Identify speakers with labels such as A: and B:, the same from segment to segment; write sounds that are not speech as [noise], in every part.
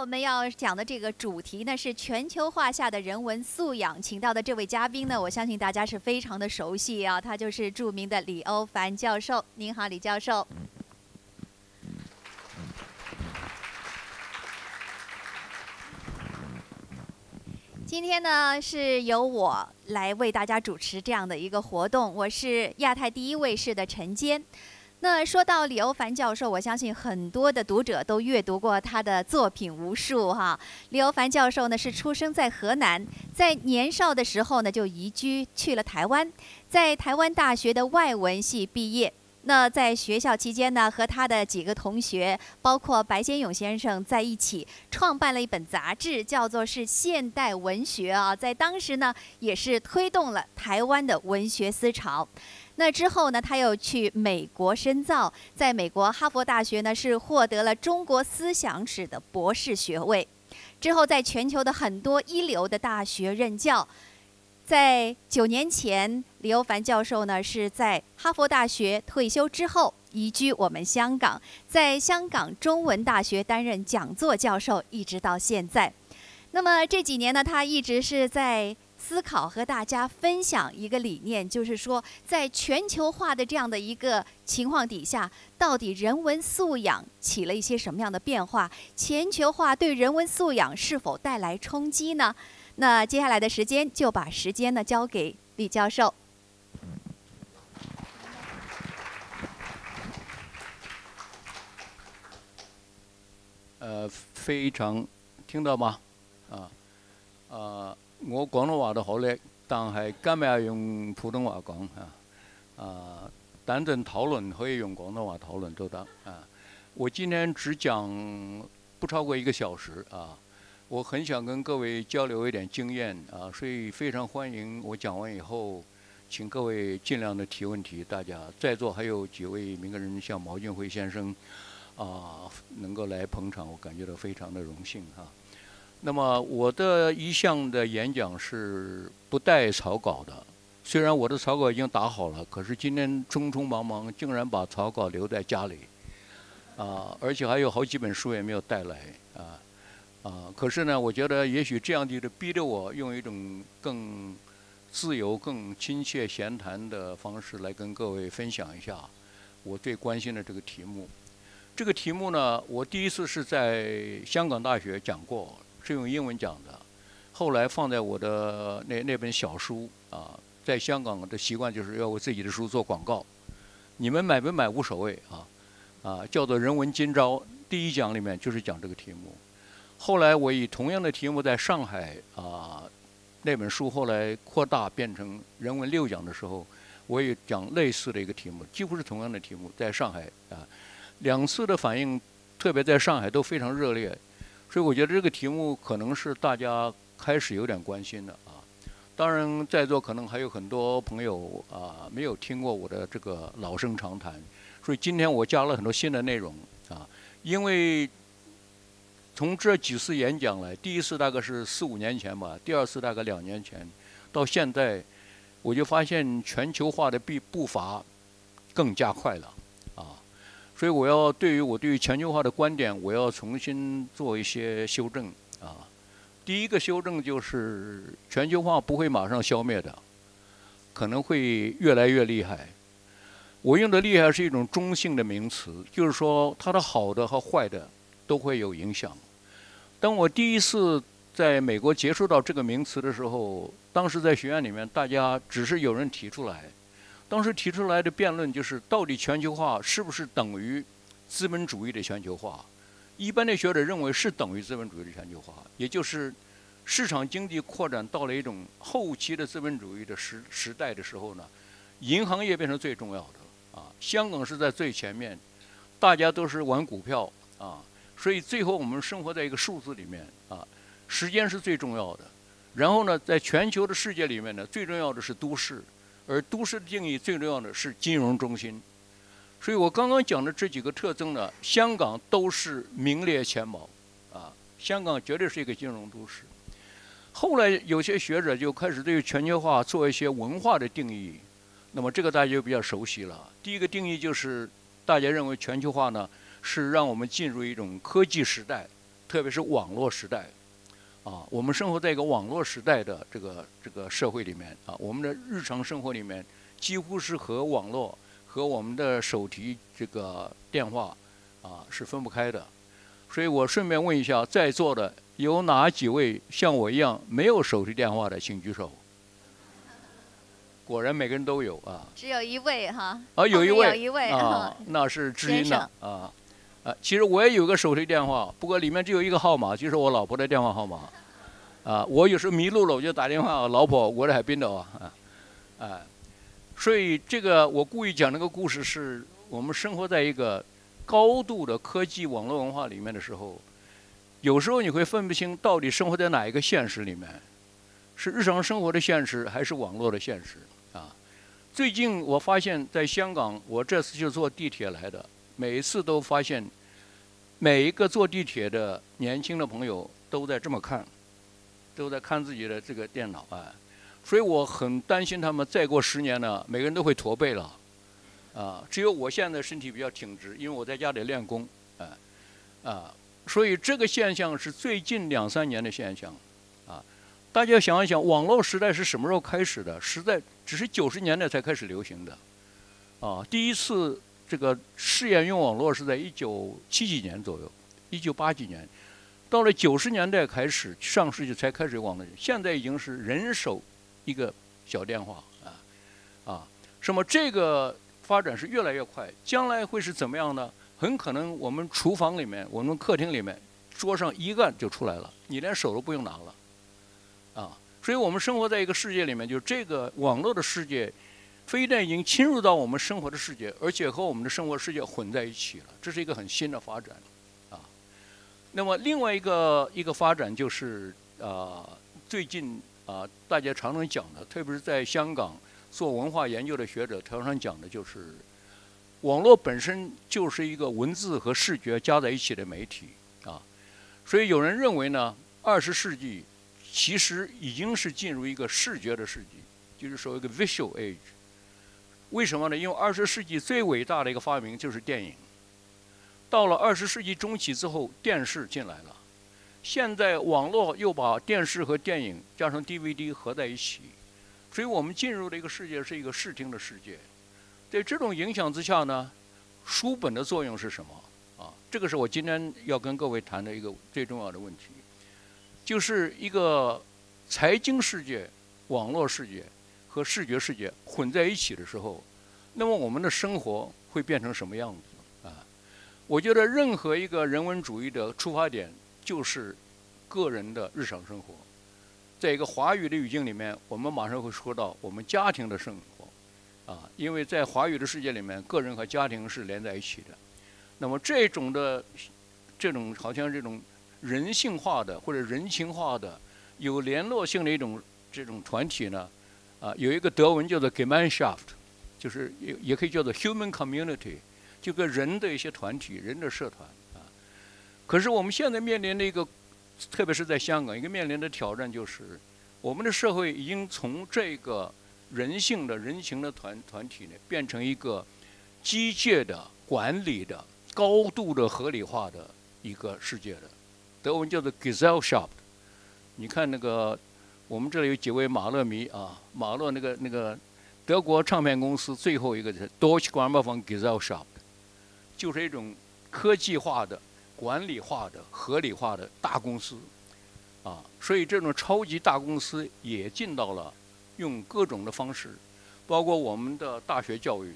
A: 我们要讲的这个主题呢是全球化下的人文素养，请到的这位嘉宾呢，我相信大家是非常的熟悉啊，他就是著名的李欧凡教授。您好，李教授。今天呢是由我来为大家主持这样的一个活动，我是亚太第一卫视的陈坚。那说到李欧凡教授，我相信很多的读者都阅读过他的作品无数哈。李欧凡教授呢是出生在河南，在年少的时候呢就移居去了台湾，在台湾大学的外文系毕业。那在学校期间呢，和他的几个同学，包括白先勇先生在一起，创办了一本杂志，叫做是《现代文学》啊，在当时呢也是推动了台湾的文学思潮。那之后呢，他又去美国深造，在美国哈佛大学呢是获得了中国思想史的博士学位，之后在全球的很多一流的大学任教。在九年前，李欧凡教授呢是在哈佛大学退休之后移居我们香港，在香港中文大学担任讲座教授，一直到现在。那么这几年呢，他一直是在。思考和大家分享一个理念，就是说，在全球化的这样的一个情况底下，到底人文素养起了一些什么样的变化？全球化对人文素养是否带来冲击呢？那接下来的时间就把时间呢交给李教授。
B: 呃，非
C: 常，听到吗？啊，啊。我廣東話都好叻，但係今日用普通話講啊。啊，等等討論可以用廣東話討論都得。啊，我今天只講不超過一個小時啊。我很想跟各位交流一點經驗啊，所以非常歡迎我講完以後，請各位盡量的提問題。大家在座還有幾位名人，像毛俊輝先生，啊，能夠來捧場，我感覺到非常的榮幸哈。那么我的一项的演讲是不带草稿的，虽然我的草稿已经打好了，可是今天匆匆忙忙，竟然把草稿留在家里，啊，而且还有好几本书也没有带来，啊，啊，可是呢，我觉得也许这样的逼着我用一种更自由、更亲切、闲谈的方式来跟各位分享一下我最关心的这个题目。这个题目呢，我第一次是在香港大学讲过。是用英文讲的，后来放在我的那那本小书啊，在香港的习惯就是要为自己的书做广告，你们买不买无所谓啊，啊，叫做《人文今朝》第一讲里面就是讲这个题目，后来我以同样的题目在上海啊，那本书后来扩大变成《人文六讲》的时候，我也讲类似的一个题目，几乎是同样的题目，在上海啊，两次的反应，特别在上海都非常热烈。所以我觉得这个题目可能是大家开始有点关心的啊。当然，在座可能还有很多朋友啊没有听过我的这个老生常谈，所以今天我加了很多新的内容啊。因为从这几次演讲来，第一次大概是四五年前吧，第二次大概两年前，到现在我就发现全球化的步步伐更加快了。所以我要对于我对于全球化的观点，我要重新做一些修正啊。第一个修正就是全球化不会马上消灭的，可能会越来越厉害。我用的“厉害”是一种中性的名词，就是说它的好的和坏的都会有影响。当我第一次在美国接触到这个名词的时候，当时在学院里面，大家只是有人提出来。当时提出来的辩论就是，到底全球化是不是等于资本主义的全球化？一般的学者认为是等于资本主义的全球化，也就是市场经济扩展到了一种后期的资本主义的时时代的时候呢，银行业变成最重要的了啊。香港是在最前面，大家都是玩股票啊，所以最后我们生活在一个数字里面啊，时间是最重要的。然后呢，在全球的世界里面呢，最重要的是都市。而都市的定义最重要的是金融中心，所以我刚刚讲的这几个特征呢，香港都是名列前茅，啊，香港绝对是一个金融都市。后来有些学者就开始对全球化做一些文化的定义，那么这个大家就比较熟悉了。第一个定义就是，大家认为全球化呢是让我们进入一种科技时代，特别是网络时代。啊，我们生活在一个网络时代的这个这个社会里面啊，我们的日常生活里面几乎是和网络和我们的手提这个电话啊是分不开的。所以我顺便问一下，在座的有哪几位像我一样没有手提电话的，请举手。果然每个人都有啊。
A: 只有一位哈。啊，有一位。啊，有一位。
C: 那是知音的啊。啊，其实我也有个手提电话，不过里面只有一个号码，就是我老婆的电话号码。啊，我有时候迷路了，我就打电话，老婆，我在海滨岛啊。啊，所以这个我故意讲这个故事，是我们生活在一个高度的科技网络文化里面的时候，有时候你会分不清到底生活在哪一个现实里面，是日常生活的现实还是网络的现实啊？最近我发现，在香港，我这次就坐地铁来的。每一次都发现，每一个坐地铁的年轻的朋友都在这么看，都在看自己的这个电脑啊，所以我很担心他们再过十年呢，每个人都会驼背了，啊，只有我现在身体比较挺直，因为我在家里练功，啊，啊，所以这个现象是最近两三年的现象，啊，大家想一想，网络时代是什么时候开始的？实在只是九十年代才开始流行的，啊，第一次。这个试验用网络是在一九七几年左右，一九八几年，到了九十年代开始，上世纪才开始网络，现在已经是人手一个小电话啊，啊，什么这个发展是越来越快，将来会是怎么样呢？很可能我们厨房里面，我们客厅里面，桌上一按就出来了，你连手都不用拿了，啊，所以我们生活在一个世界里面，就这个网络的世界。飞弹已经侵入到我们生活的世界，而且和我们的生活世界混在一起了，这是一个很新的发展，啊。那么另外一个一个发展就是啊，最近啊，大家常常讲的，特别是在香港做文化研究的学者常常讲的就是，网络本身就是一个文字和视觉加在一起的媒体啊。所以有人认为呢，二十世纪其实已经是进入一个视觉的世纪，就是所谓的 visual age。为什么呢？因为二十世纪最伟大的一个发明就是电影。到了二十世纪中期之后，电视进来了，现在网络又把电视和电影加上 DVD 合在一起，所以我们进入的一个世界是一个视听的世界。在这种影响之下呢，书本的作用是什么？啊，这个是我今天要跟各位谈的一个最重要的问题，就是一个财经世界、网络世界。和视觉世界混在一起的时候，那么我们的生活会变成什么样子啊？我觉得任何一个人文主义的出发点就是个人的日常生活。在一个华语的语境里面，我们马上会说到我们家庭的生活啊，因为在华语的世界里面，个人和家庭是连在一起的。那么这种的这种好像这种人性化的或者人情化的有联络性的一种这种团体呢？啊，有一个德文叫做 Gemeinschaft，就是也也可以叫做 Human Community，就跟人的一些团体、人的社团啊。可是我们现在面临的一个，特别是在香港一个面临的挑战就是，我们的社会已经从这个人性的人情的团团体呢，变成一个机械的、管理的、高度的合理化的一个世界的。德文叫做 Gesellschaft。你看那个。我们这里有几位马勒迷啊，马勒那个那个德国唱片公司最后一个是 Dorche 广 Gesellschaft，就是一种科技化的、管理化的、合理化的大公司啊，所以这种超级大公司也进到了用各种的方式，包括我们的大学教育，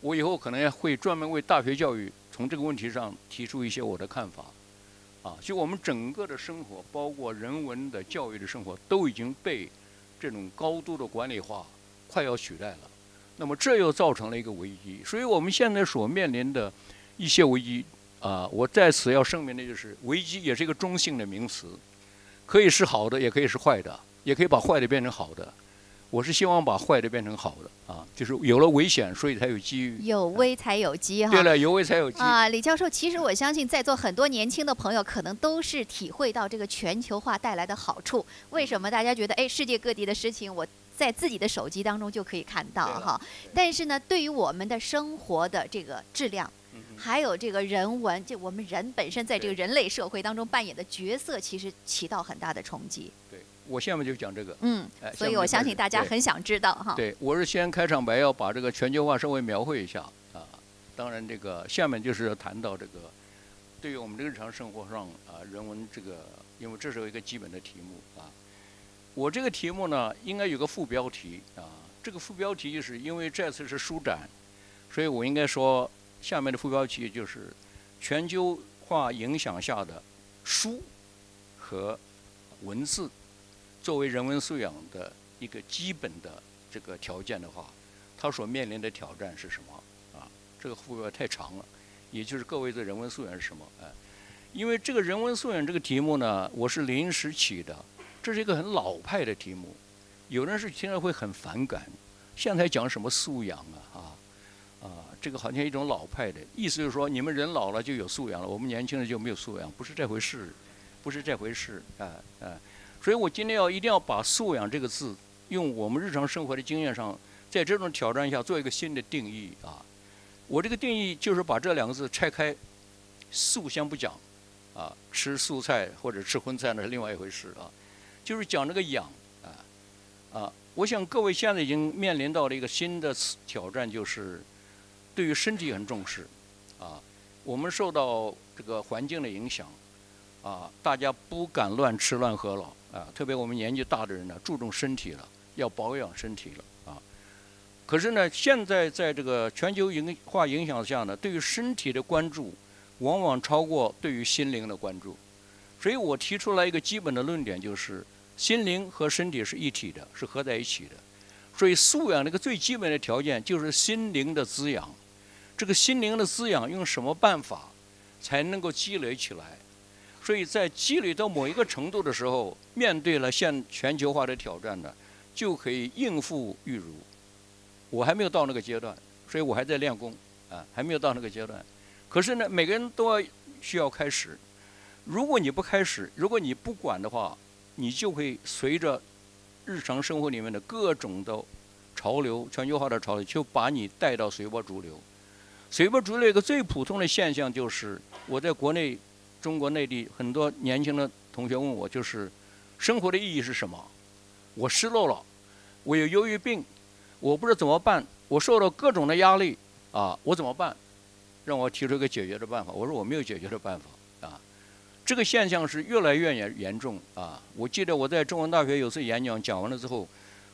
C: 我以后可能会专门为大学教育从这个问题上提出一些我的看法。啊，就我们整个的生活，包括人文的教育的生活，都已经被这种高度的管理化快要取代了。那么这又造成了一个危机。所以我们现在所面临的，一些危机啊，我在此要声明的就是，危机也是一个中性的名词，可以是好的，也可以是坏的，也可以把坏的变成好的。我是希望把坏的变成好的啊，就是有了危险，所以才有机遇。
A: 有危才有机哈。对了，有危才有机啊。李教授，其实我相信在座很多年轻的朋友，可能都是体会到这个全球化带来的好处。为什么大家觉得，哎，世界各地的事情，我在自己的手机当中就可以看到哈？但是呢，对于我们的生活的这个质量，还有这个人文，就我们人本身在这个人类社会当中扮演的角色，其实起到很大的冲击。
C: 我下面就讲这个，嗯，所以我相信大家很
A: 想知道哈。对
C: 我是先开场白，要把这个全球化稍微描绘一下啊。当然，这个下面就是要谈到这个，对于我们日常生活上啊，人文这个，因为这是一个基本的题目啊。我这个题目呢，应该有个副标题啊。这个副标题就是因为这次是书展，所以我应该说下面的副标题就是全球化影响下的书和文字。作为人文素养的一个基本的这个条件的话，它所面临的挑战是什么啊？这个会不会太长了，也就是各位的人文素养是什么？哎，因为这个人文素养这个题目呢，我是临时起的，这是一个很老派的题目，有人是听了会很反感，现在讲什么素养啊？啊啊，这个好像一种老派的意思，就是说你们人老了就有素养了，我们年轻人就没有素养，不是这回事，不是这回事啊啊。所以我今天要一定要把“素养”这个字，用我们日常生活的经验上，在这种挑战下做一个新的定义啊。我这个定义就是把这两个字拆开，“素”先不讲，啊，吃素菜或者吃荤菜那是另外一回事啊。就是讲这个“养”啊，啊，我想各位现在已经面临到了一个新的挑战，就是对于身体很重视，啊，我们受到这个环境的影响，啊，大家不敢乱吃乱喝了。啊，特别我们年纪大的人呢，注重身体了，要保养身体了啊。可是呢，现在在这个全球影化影响下呢，对于身体的关注，往往超过对于心灵的关注。所以我提出来一个基本的论点，就是心灵和身体是一体的，是合在一起的。所以素养一个最基本的条件，就是心灵的滋养。这个心灵的滋养，用什么办法才能够积累起来？所以在积累到某一个程度的时候，面对了现全球化的挑战呢，就可以应付自如。我还没有到那个阶段，所以我还在练功，啊，还没有到那个阶段。可是呢，每个人都要需要开始。如果你不开始，如果你不管的话，你就会随着日常生活里面的各种的潮流、全球化的潮流，就把你带到随波逐流。随波逐流一个最普通的现象就是，我在国内。中国内地很多年轻的同学问我，就是生活的意义是什么？我失落了，我有忧郁病，我不知道怎么办，我受到各种的压力啊，我怎么办？让我提出一个解决的办法。我说我没有解决的办法啊。这个现象是越来越严严重啊。我记得我在中文大学有次演讲讲完了之后，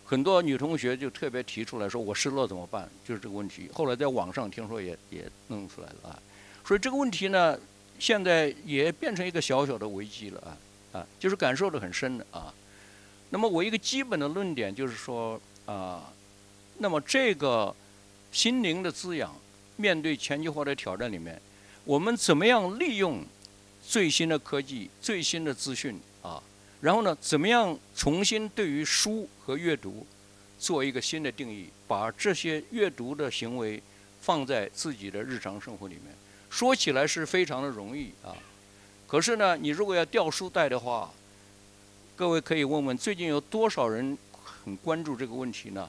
C: 很多女同学就特别提出来说我失落怎么办？就是这个问题。后来在网上听说也也弄出来了啊。所以这个问题呢？现在也变成一个小小的危机了啊啊！就是感受的很深的啊。那么我一个基本的论点就是说啊，那么这个心灵的滋养，面对全球化的挑战里面，我们怎么样利用最新的科技、最新的资讯啊？然后呢，怎么样重新对于书和阅读做一个新的定义？把这些阅读的行为放在自己的日常生活里面。说起来是非常的容易啊，可是呢，你如果要掉书袋的话，各位可以问问最近有多少人很关注这个问题呢？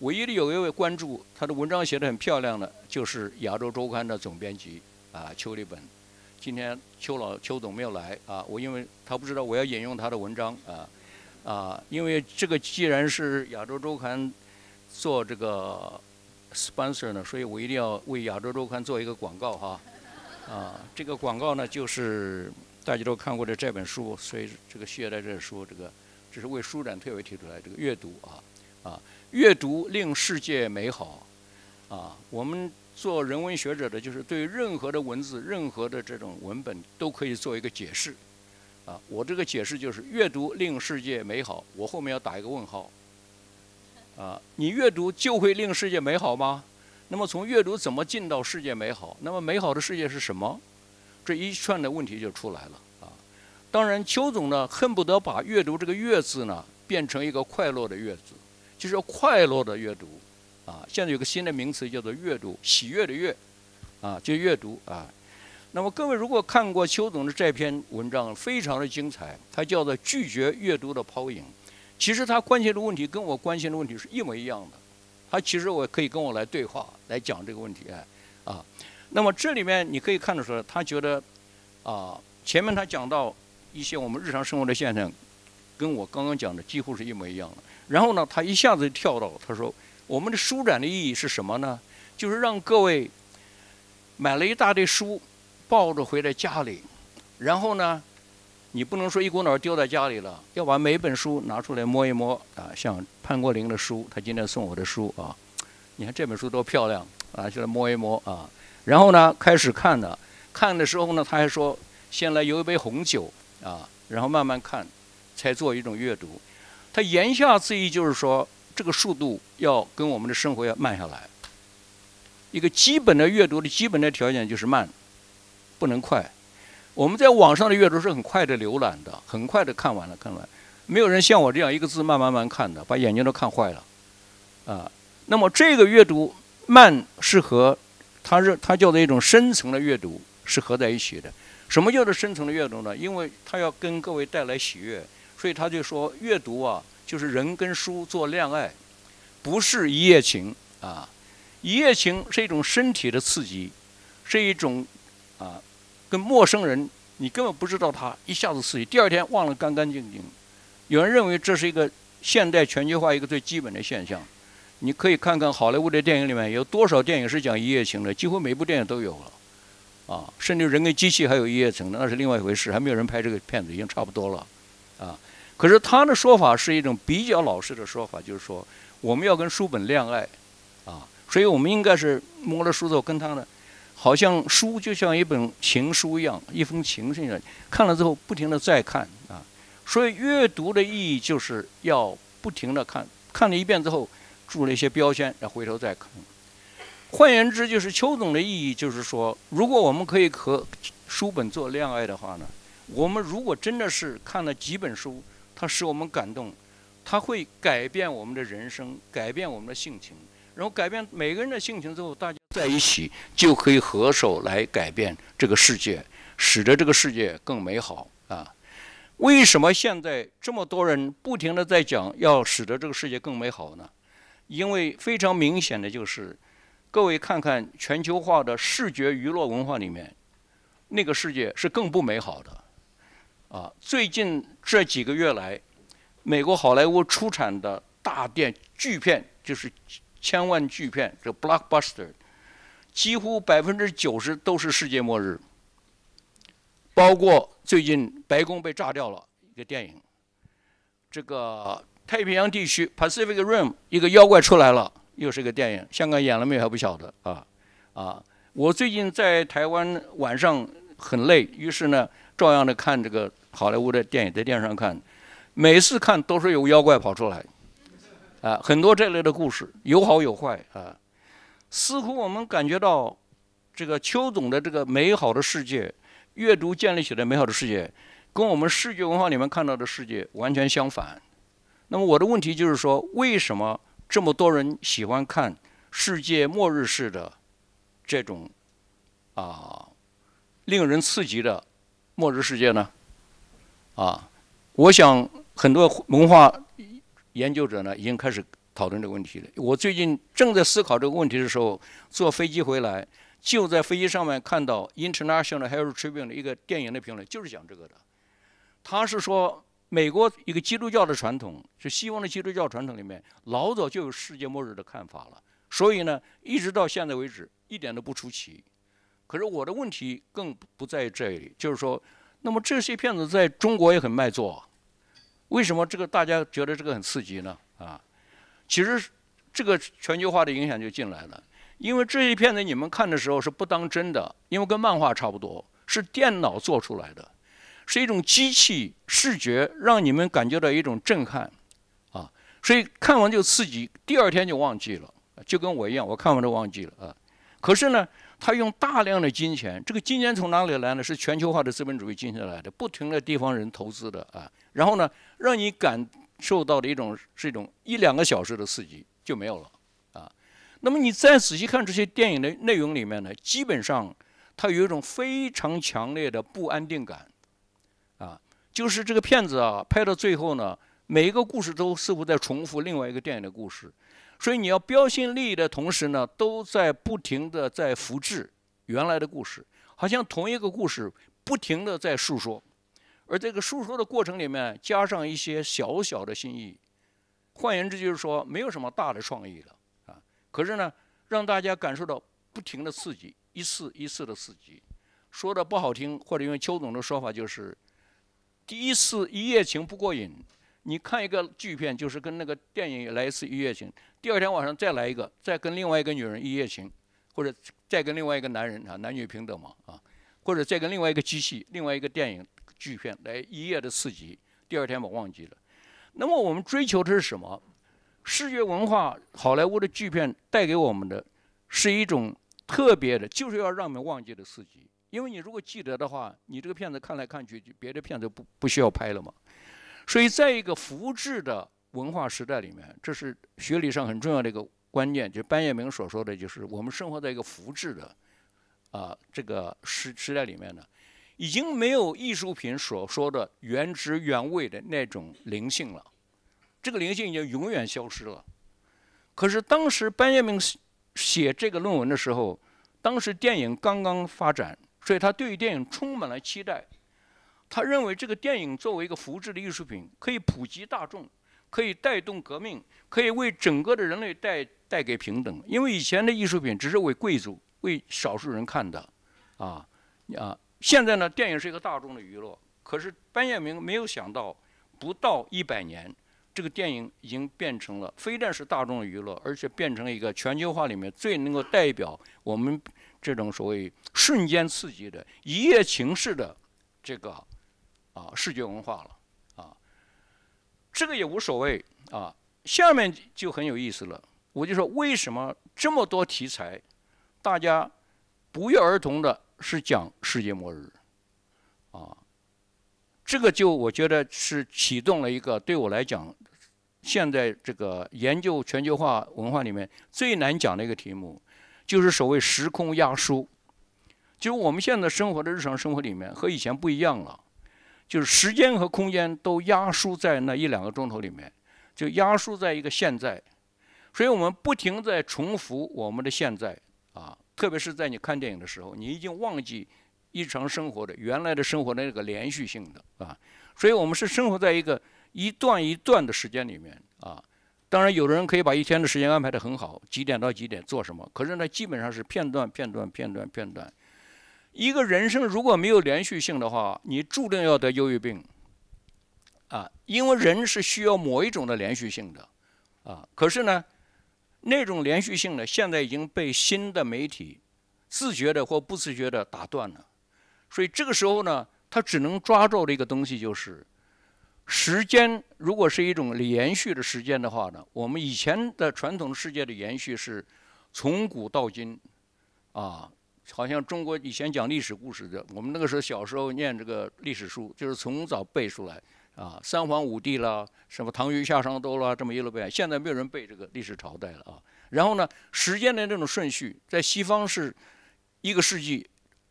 C: 唯一的有一位关注他的文章写得很漂亮的就是《亚洲周刊》的总编辑啊，邱立本。今天邱老邱总没有来啊，我因为他不知道我要引用他的文章啊，啊，因为这个既然是《亚洲周刊》做这个。sponsor 呢，所以我一定要为《亚洲周刊》做一个广告哈，啊，这个广告呢就是大家都看过的这本书，所以这个系列在这里说，这个这是为书展特别提出来，这个阅读啊，啊，阅读令世界美好，啊，我们做人文学者的就是对任何的文字、任何的这种文本都可以做一个解释，啊，我这个解释就是阅读令世界美好，我后面要打一个问号。啊，你阅读就会令世界美好吗？那么从阅读怎么进到世界美好？那么美好的世界是什么？这一串的问题就出来了啊。当然，邱总呢，恨不得把“阅读”这个“阅”字呢，变成一个快乐的“阅”字，就是快乐的阅读啊。现在有个新的名词叫做“阅读喜悦”的“阅”，啊，就阅读啊。那么各位如果看过邱总的这篇文章，非常的精彩，它叫做《拒绝阅读的抛影》。其实他关心的问题跟我关心的问题是一模一样的，他其实我可以跟我来对话来讲这个问题哎，啊，那么这里面你可以看得出来，他觉得，啊，前面他讲到一些我们日常生活的现象，跟我刚刚讲的几乎是一模一样的。然后呢，他一下子跳到他说我们的书展的意义是什么呢？就是让各位买了一大堆书，抱着回来家里，然后呢？你不能说一股脑丢在家里了，要把每本书拿出来摸一摸啊。像潘国林的书，他今天送我的书啊，你看这本书多漂亮，拿就来摸一摸啊。然后呢，开始看的，看的时候呢，他还说先来有一杯红酒啊，然后慢慢看，才做一种阅读。他言下之意就是说，这个速度要跟我们的生活要慢下来。一个基本的阅读的基本的条件就是慢，不能快。我们在网上的阅读是很快的浏览的，很快的看完了，看完，没有人像我这样一个字慢慢慢看的，把眼睛都看坏了，啊，那么这个阅读慢是和，它是它叫做一种深层的阅读是合在一起的。什么叫做深层的阅读呢？因为它要跟各位带来喜悦，所以他就说阅读啊，就是人跟书做恋爱，不是一夜情啊，一夜情是一种身体的刺激，是一种，啊。跟陌生人，你根本不知道他，一下子死。第二天忘了干干净净。有人认为这是一个现代全球化一个最基本的现象。你可以看看好莱坞的电影里面有多少电影是讲一夜情的，几乎每部电影都有了。啊，甚至人跟机器还有一夜情，的，那是另外一回事，还没有人拍这个片子，已经差不多了。啊，可是他的说法是一种比较老实的说法，就是说我们要跟书本恋爱，啊，所以我们应该是摸着书之跟他呢，好像书就像一本情书一样，一封情信一样，看了之后不停的再看啊，所以阅读的意义就是要不停的看，看了一遍之后，注了一些标签，再回头再看。换言之，就是邱总的意义就是说，如果我们可以和书本做恋爱的话呢，我们如果真的是看了几本书，它使我们感动，它会改变我们的人生，改变我们的性情。然后改变每个人的性情之后，大家在一起就可以合手来改变这个世界，使得这个世界更美好啊！为什么现在这么多人不停的在讲要使得这个世界更美好呢？因为非常明显的就是，各位看看全球化的视觉娱乐文化里面，那个世界是更不美好的啊！最近这几个月来，美国好莱坞出产的大电巨片就是。千万巨片，这 blockbuster，几乎百分之九十都是世界末日，包括最近白宫被炸掉了一个电影，这个太平洋地区 Pacific Rim 一个妖怪出来了，又是一个电影。香港演了没有还不晓得啊啊！我最近在台湾晚上很累，于是呢，照样的看这个好莱坞的电影，在电视上看，每次看都是有妖怪跑出来。啊，很多这类的故事有好有坏啊，似乎我们感觉到这个邱总的这个美好的世界阅读建立起来美好的世界，跟我们视觉文化里面看到的世界完全相反。那么我的问题就是说，为什么这么多人喜欢看世界末日式的这种啊令人刺激的末日世界呢？啊，我想很多文化。研究者呢已经开始讨论这个问题了。我最近正在思考这个问题的时候，坐飞机回来，就在飞机上面看到《International Herald Tribune》的一个电影的评论，就是讲这个的。他是说美国一个基督教的传统，是西方的基督教传统里面老早就有世界末日的看法了，所以呢一直到现在为止一点都不出奇。可是我的问题更不在于这里，就是说，那么这些片子在中国也很卖座。为什么这个大家觉得这个很刺激呢？啊，其实这个全球化的影响就进来了。因为这些片子你们看的时候是不当真的，因为跟漫画差不多，是电脑做出来的，是一种机器视觉，让你们感觉到一种震撼，啊，所以看完就刺激，第二天就忘记了，就跟我一样，我看完都忘记了啊。可是呢，他用大量的金钱，这个金钱从哪里来呢？是全球化的资本主义进行来的，不停的地方人投资的啊。然后呢？让你感受到的一种是一种一两个小时的刺激就没有了啊。那么你再仔细看这些电影的内容里面呢，基本上它有一种非常强烈的不安定感啊。就是这个片子啊，拍到最后呢，每一个故事都似乎在重复另外一个电影的故事，所以你要标新立异的同时呢，都在不停的在复制原来的故事，好像同一个故事不停的在述说。而这个诉说的过程里面加上一些小小的心意，换言之就是说没有什么大的创意了啊。可是呢，让大家感受到不停的刺激，一次一次的刺激。说的不好听，或者用邱总的说法就是，第一次一夜情不过瘾，你看一个剧片就是跟那个电影来一次一夜情，第二天晚上再来一个，再跟另外一个女人一夜情，或者再跟另外一个男人啊，男女平等嘛啊，或者再跟另外一个机器，另外一个电影。剧片来一夜的刺激，第二天我忘记了。那么我们追求的是什么？视觉文化，好莱坞的剧片带给我们的是一种特别的，就是要让我们忘记的刺激。因为你如果记得的话，你这个片子看来看去，别的片子不不需要拍了嘛。所以，在一个复制的文化时代里面，这是学理上很重要的一个观念，就班彦明所说的，就是我们生活在一个复制的啊这个时时代里面呢。已经没有艺术品所说的原汁原味的那种灵性了，这个灵性已经永远消失了。可是当时班杰明写这个论文的时候，当时电影刚刚发展，所以他对于电影充满了期待。他认为这个电影作为一个复制的艺术品，可以普及大众，可以带动革命，可以为整个的人类带带给平等。因为以前的艺术品只是为贵族、为少数人看
B: 的，啊啊。
C: 现在呢，电影是一个大众的娱乐。可是班彦明没有想到，不到一百年，这个电影已经变成了非但是大众的娱乐，而且变成了一个全球化里面最能够代表我们这种所谓瞬间刺激的一夜情式的这个啊视觉文化了啊。这个也无所谓啊。下面就很有意思了，我就说为什么这么多题材，大家不约而同的。是讲世界末日，啊，这个就我觉得是启动了一个对我来讲，现在这个研究全球化文化里面最难讲的一个题目，就是所谓时空压缩，就我们现在生活的日常生活里面和以前不一样了，就是时间和空间都压缩在那一两个钟头里面，就压缩在一个现在，所以我们不停在重复我们的现在啊。特别是在你看电影的时候，你已经忘记日常生活的原来的生活的那个连续性的啊，所以我们是生活在一个一段一段的时间里面啊。当然，有的人可以把一天的时间安排得很好，几点到几点做什么。可是呢，基本上是片段、片段、片段、片段。一个人生如果没有连续性的话，你注定要得忧郁病啊，因为人是需要某一种的连续性的啊。可是呢？那种连续性的现在已经被新的媒体自觉的或不自觉的打断了，所以这个时候呢，他只能抓住的一个东西就是时间。如果是一种连续的时间的话呢，我们以前的传统世界的延续是从古到今，啊，好像中国以前讲历史故事的，我们那个时候小时候念这个历史书，就是从早背出来。啊，三皇五帝啦，什么唐虞夏商周啦，这么一路背，现在没有人背这个历史朝代了啊。然后呢，时间的这种顺序，在西方是一个世纪、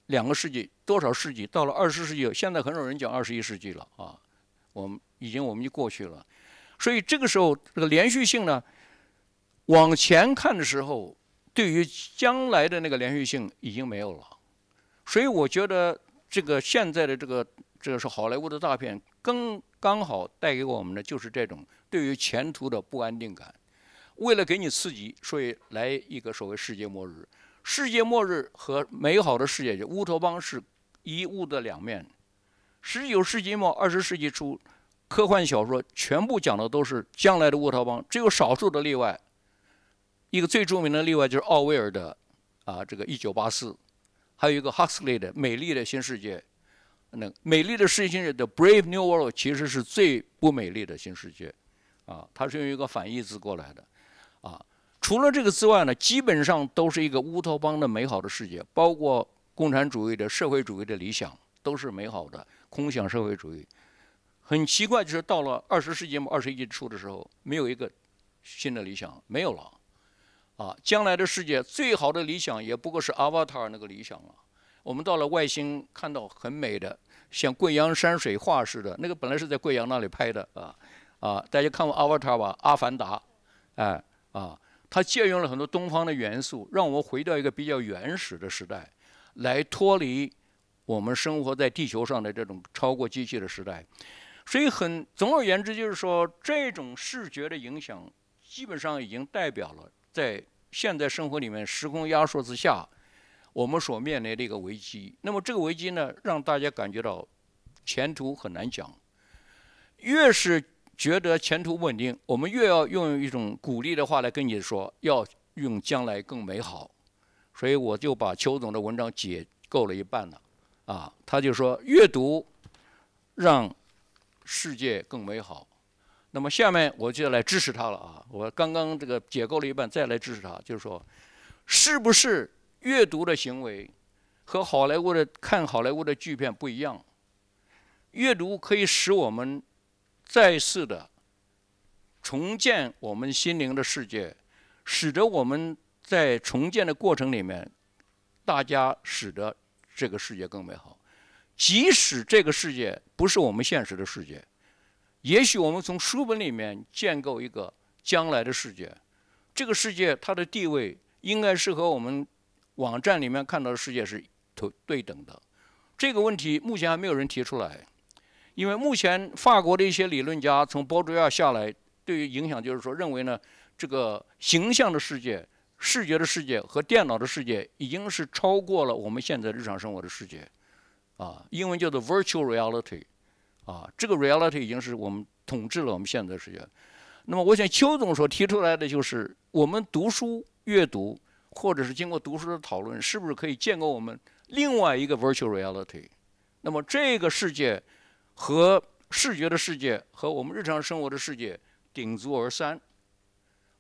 C: 两个世纪、多少世纪，到了二十世纪，现在很少人讲二十一世纪了啊。我们已经我们就过去了，所以这个时候这个连续性呢，往前看的时候，对于将来的那个连续性已经没有了。所以我觉得这个现在的这个这个是好莱坞的大片。刚刚好带给我们的就是这种对于前途的不安定感。为了给你刺激，所以来一个所谓世界末日。世界末日和美好的世界乌托邦是一物的两面。十九世纪末、二十世纪初，科幻小说全部讲的都是将来的乌托邦，只有少数的例外。一个最著名的例外就是奥威尔的《啊》这个《一九八四》，还有一个哈 e y 的《美丽的新世界》。那美丽的世界的世界的 brave new world 其实是最不美丽的新世界，啊，它是用一个反义词过来的，啊，除了这个之外呢，基本上都是一个乌托邦的美好的世界，包括共产主义的、社会主义的理想，都是美好的空想社会主义。很奇怪，就是到了二十世纪末、二十一初的时候，没有一个新的理想，没有了，啊，将来的世界最好的理想也不过是阿瓦塔尔那个理想了。我们到了外星，看到很美的，像贵阳山水画似的。那个本来是在贵阳那里拍的啊，啊，大家看过《阿凡达》吧？《阿凡达》，哎，啊，他借用了很多东方的元素，让我们回到一个比较原始的时代，来脱离我们生活在地球上的这种超过机器的时代。所以很，总而言之，就是说，这种视觉的影响，基本上已经代表了在现在生活里面时空压缩之下。我们所面临的一个危机，那么这个危机呢，让大家感觉到前途很难讲。越是觉得前途稳定，我们越要用一种鼓励的话来跟你说，要用将来更美好。所以我就把邱总的文章解构了一半了。啊，他就说阅读让世界更美好。那么下面我就来支持他了啊！我刚刚这个解构了一半，再来支持他，就是说，是不是？阅读的行为和好莱坞的看好莱坞的剧片不一样。阅读可以使我们再次的重建我们心灵的世界，使得我们在重建的过程里面，大家使得这个世界更美好。即使这个世界不是我们现实的世界，也许我们从书本里面建构一个将来的世界，这个世界它的地位应该是和我们。网站里面看到的世界是同对等的，这个问题目前还没有人提出来，因为目前法国的一些理论家从鲍哲亚下来，对于影响就是说认为呢，这个形象的世界、视觉的世界和电脑的世界已经是超过了我们现在日常生活的世界，啊，英文叫做 virtual reality，啊，这个 reality 已经是我们统治了我们现在的世界。那么我想邱总所提出来的就是我们读书阅读。或者是经过读书的讨论，是不是可以建构我们另外一个 virtual reality？那么这个世界和视觉的世界和我们日常生活的世界鼎足而三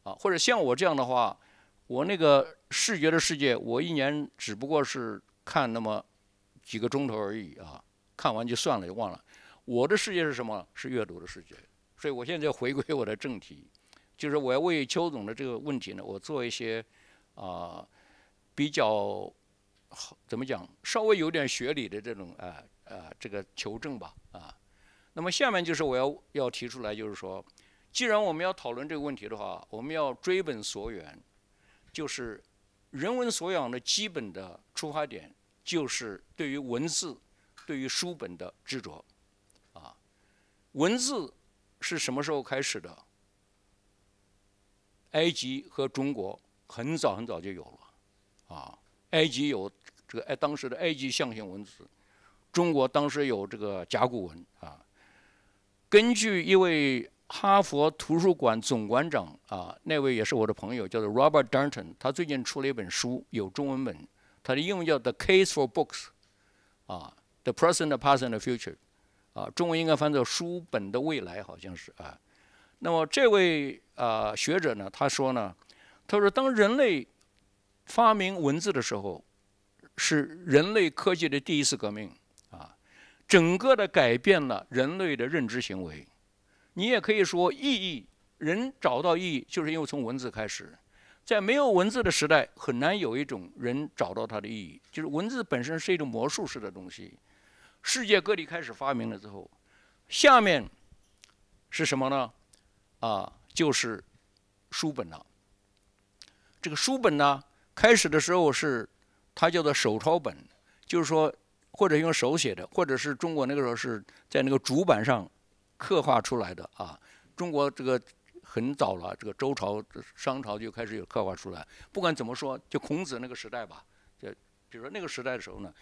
C: 啊！或者像我这样的话，我那个视觉的世界，我一年只不过是看那么几个钟头而已啊，看完就算了，就忘了。我的世界是什么？是阅读的世界。所以我现在回归我的正题，就是我要为邱总的这个问题呢，我做一些。啊，比较，好，怎么讲？稍微有点学理的这种，呃，呃，这个求证吧，啊。那么下面就是我要要提出来，就是说，既然我们要讨论这个问题的话，我们要追本溯源，就是人文素养的基本的出发点，就是对于文字、对于书本的执着，啊。文字是什么时候开始的？埃及和中国。很早很早就有了，啊，埃及有这个埃当时的埃及象形文字，中国当时有这个甲骨文啊。根据一位哈佛图书馆总馆长啊，那位也是我的朋友，叫做 Robert Darnton，他最近出了一本书，有中文本，他的英文叫《The Case for Books》，啊，《The Present, Past and Future》，啊，中文应该翻译书本的未来”好像是啊。那么这位啊学者呢，他说呢。他说：“当人类发明文字的时候，是人类科技的第一次革命啊！整个的改变了人类的认知行为。你也可以说意义，人找到意义就是因为从文字开始。在没有文字的时代，很难有一种人找到它的意义。就是文字本身是一种魔术式的东西。世界各地开始发明了之后，下面是什么呢？啊，就是书本了。”这个书本呢，开始的时候是，它叫做手抄本，就是说，或者用手写的，或者是中国那个时候是在那个竹板上，刻画出来的啊。中国这个很早了，这个周朝、商朝就开始有刻画出来。不管怎么说，就孔子那个时代吧，就比如说那个时代的时候呢，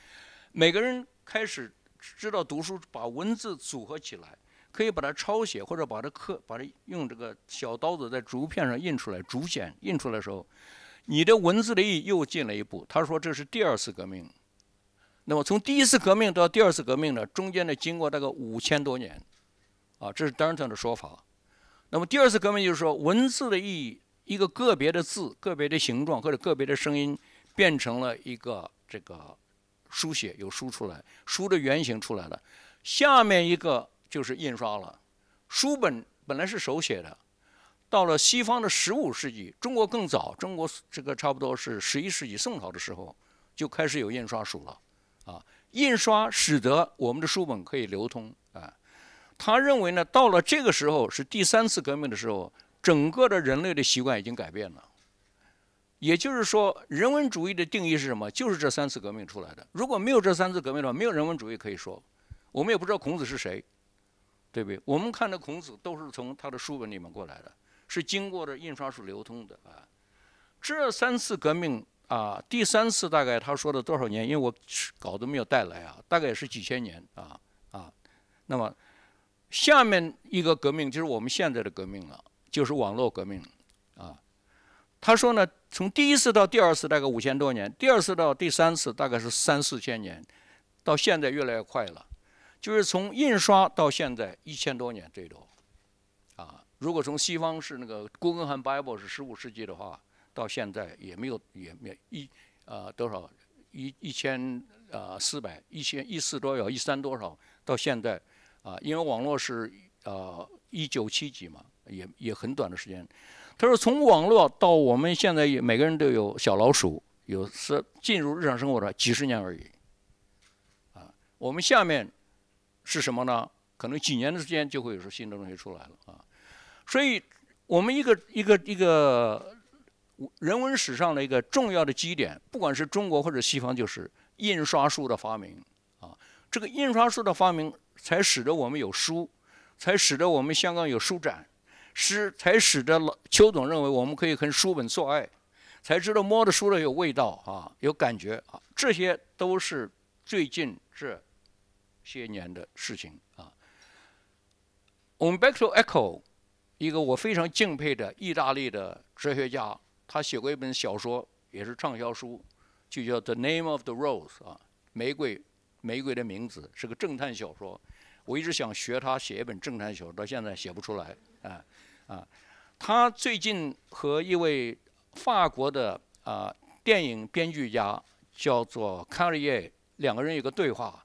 C: 每个人开始知道读书，把文字组合起来。可以把它抄写，或者把它刻，把它用这个小刀子在竹片上印出来，竹简印出来的时候，你的文字的意义又进了一步。他说这是第二次革命。那么从第一次革命到第二次革命呢，中间呢经过大概五千多年，啊，这是 Darnton 的说法。那么第二次革命就是说，文字的意义，一个个别的字、个别的形状或者个别的声音，变成了一个这个书写，有书出来，书的原型出来了。下面一个。就是印刷了，书本本来是手写的，到了西方的十五世纪，中国更早，中国这个差不多是十一世纪宋朝的时候就开始有印刷术了，啊，印刷使得我们的书本可以流通啊。他认为呢，到了这个时候是第三次革命的时候，整个的人类的习惯已经改变了，也就是说，人文主义的定义是什么？就是这三次革命出来的。如果没有这三次革命的话，没有人文主义可以说，我们也不知道孔子是谁。对不对？我们看的孔子都是从他的书本里面过来的，是经过着印刷术流通的啊。这三次革命啊，第三次大概他说的多少年？因为我稿子没有带来啊，大概也是几千年啊啊。那么下面一个革命就是我们现在的革命了，就是网络革命啊。他说呢，从第一次到第二次大概五千多年，第二次到第三次大概是三四千年，到现在越来越快了。就是从印刷到现在一千多年最多，啊，如果从西方是那个古根汉 b i b l e 是十五世纪的话，到现在也没有也没一啊多少一一千啊四百一千一四多少一三多少，到现在啊，因为网络是啊一九七几嘛，也也很短的时间。他说从网络到我们现在每个人都有小老鼠，有是进入日常生活的几十年而已，啊，我们下面。是什么呢？可能几年的时间就会有新的东西出来了啊！所以，我们一个一个一个人文史上的一个重要的基点，不管是中国或者西方，就是印刷术的发明啊。这个印刷术的发明，才使得我们有书，才使得我们香港有书展，使才使得老邱总认为我们可以跟书本做爱，才知道摸着书的有味道啊，有感觉啊。这些都是最近这。些年的事情啊。Umberto Eco，一个我非常敬佩的意大利的哲学家，他写过一本小说，也是畅销书，就叫《The Name of the Rose》啊，玫瑰，玫瑰的名字是个侦探小说。我一直想学他写一本侦探小说，到现在写不出来啊啊。他最近和一位法国的啊电影编剧家叫做 Carrier，两个人有个对话。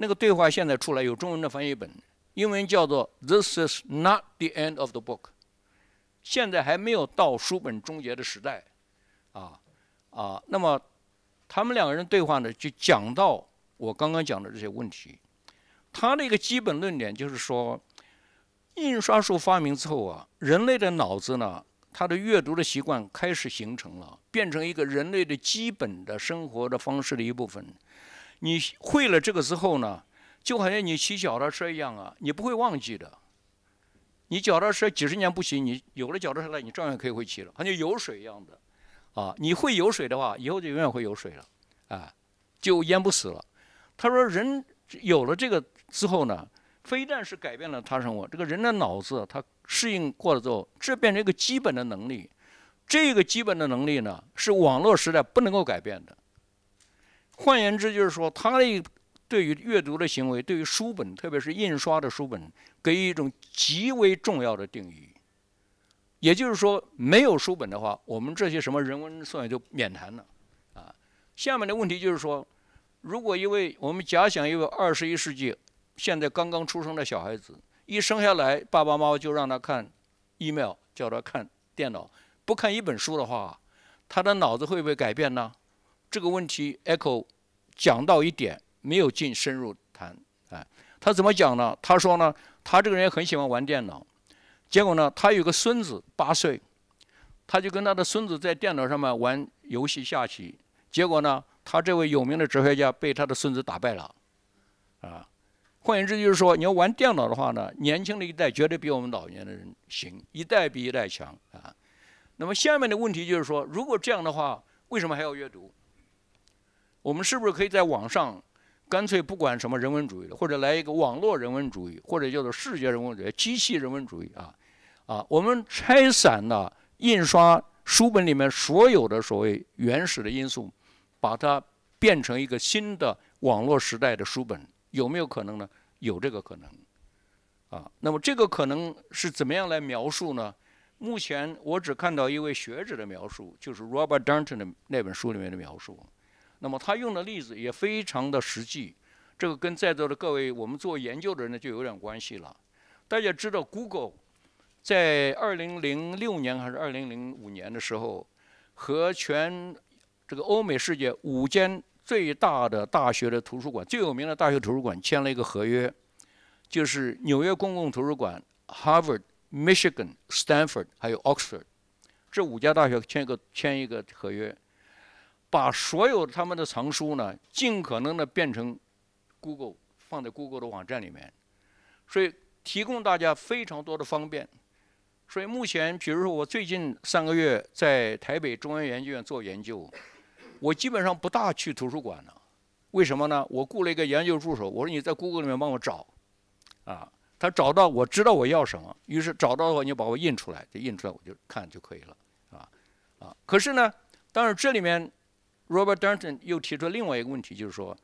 C: 那个对话现在出来有中文的翻译本，英文叫做 "This is not the end of the book"，现在还没有到书本终结的时代，啊啊，那么他们两个人对话呢，就讲到我刚刚讲的这些问题。他的一个基本论点就是说，印刷术发明之后啊，人类的脑子呢，他的阅读的习惯开始形成了，变成一个人类的基本的生活的方式的一部分。你会了这个之后呢，就好像你骑脚踏车一样啊，你不会忘记的。你脚踏车几十年不骑，你有了脚踏车了，你照样可以会骑了，好像游水一样的。啊，你会游水的话，以后就永远会游水了，啊，就淹不死了。他说，人有了这个之后呢，非但是改变了他生活，这个人的脑子他适应过了之后，这变成一个基本的能力。这个基本的能力呢，是网络时代不能够改变的。换言之，就是说，他一对于阅读的行为，对于书本，特别是印刷的书本，给予一种极为重要的定义。也就是说，没有书本的话，我们这些什么人文素养就免谈了。啊，下面的问题就是说，如果一位我们假想一位二十一世纪现在刚刚出生的小孩子，一生下来，爸爸妈妈就让他看 email，叫他看电脑，不看一本书的话，他的脑子会不会改变呢？这个问题 echo 讲到一点，没有进深入谈。哎，他怎么讲呢？他说呢，他这个人很喜欢玩电脑，结果呢，他有个孙子八岁，他就跟他的孙子在电脑上面玩游戏下棋，结果呢，他这位有名的哲学家被他的孙子打败了。啊，换言之就是说，你要玩电脑的话呢，年轻的一代绝对比我们老年的人行，一代比一代强啊。那么下面的问题就是说，如果这样的话，为什么还要阅读？我们是不是可以在网上，干脆不管什么人文主义了，或者来一个网络人文主义，或者叫做视觉人文主义、机器人文主义啊？啊，我们拆散了印刷书本里面所有的所谓原始的因素，把它变成一个新的网络时代的书本，有没有可能呢？有这个可能，啊，那么这个可能是怎么样来描述呢？目前我只看到一位学者的描述，就是 Robert Darnton 的那本书里面的描述。那么他用的例子也非常的实际，这个跟在座的各位我们做研究的人呢就有点关系了。大家知道，Google 在二零零六年还是二零零五年的时候，和全这个欧美世界五间最大的大学的图书馆、最有名的大学图书馆签了一个合约，就是纽约公共图书馆、Harvard、Michigan、Stanford 还有 Oxford，这五家大学签一个签一个合约。把所有他们的藏书呢，尽可能的变成 Google 放在 Google 的网站里面，所以提供大家非常多的方便。所以目前，比如说我最近三个月在台北中央研究院做研究，我基本上不大去图书馆了。为什么呢？我雇了一个研究助手，我说你在 Google 里面帮我找，啊，他找到我知道我要什么，于是找到的话你就把我印出来，就印出来我就看就可以了，
B: 啊啊。
C: 可是呢，当然这里面。Robert d a n t o n 又提出另外一个问题，就是说，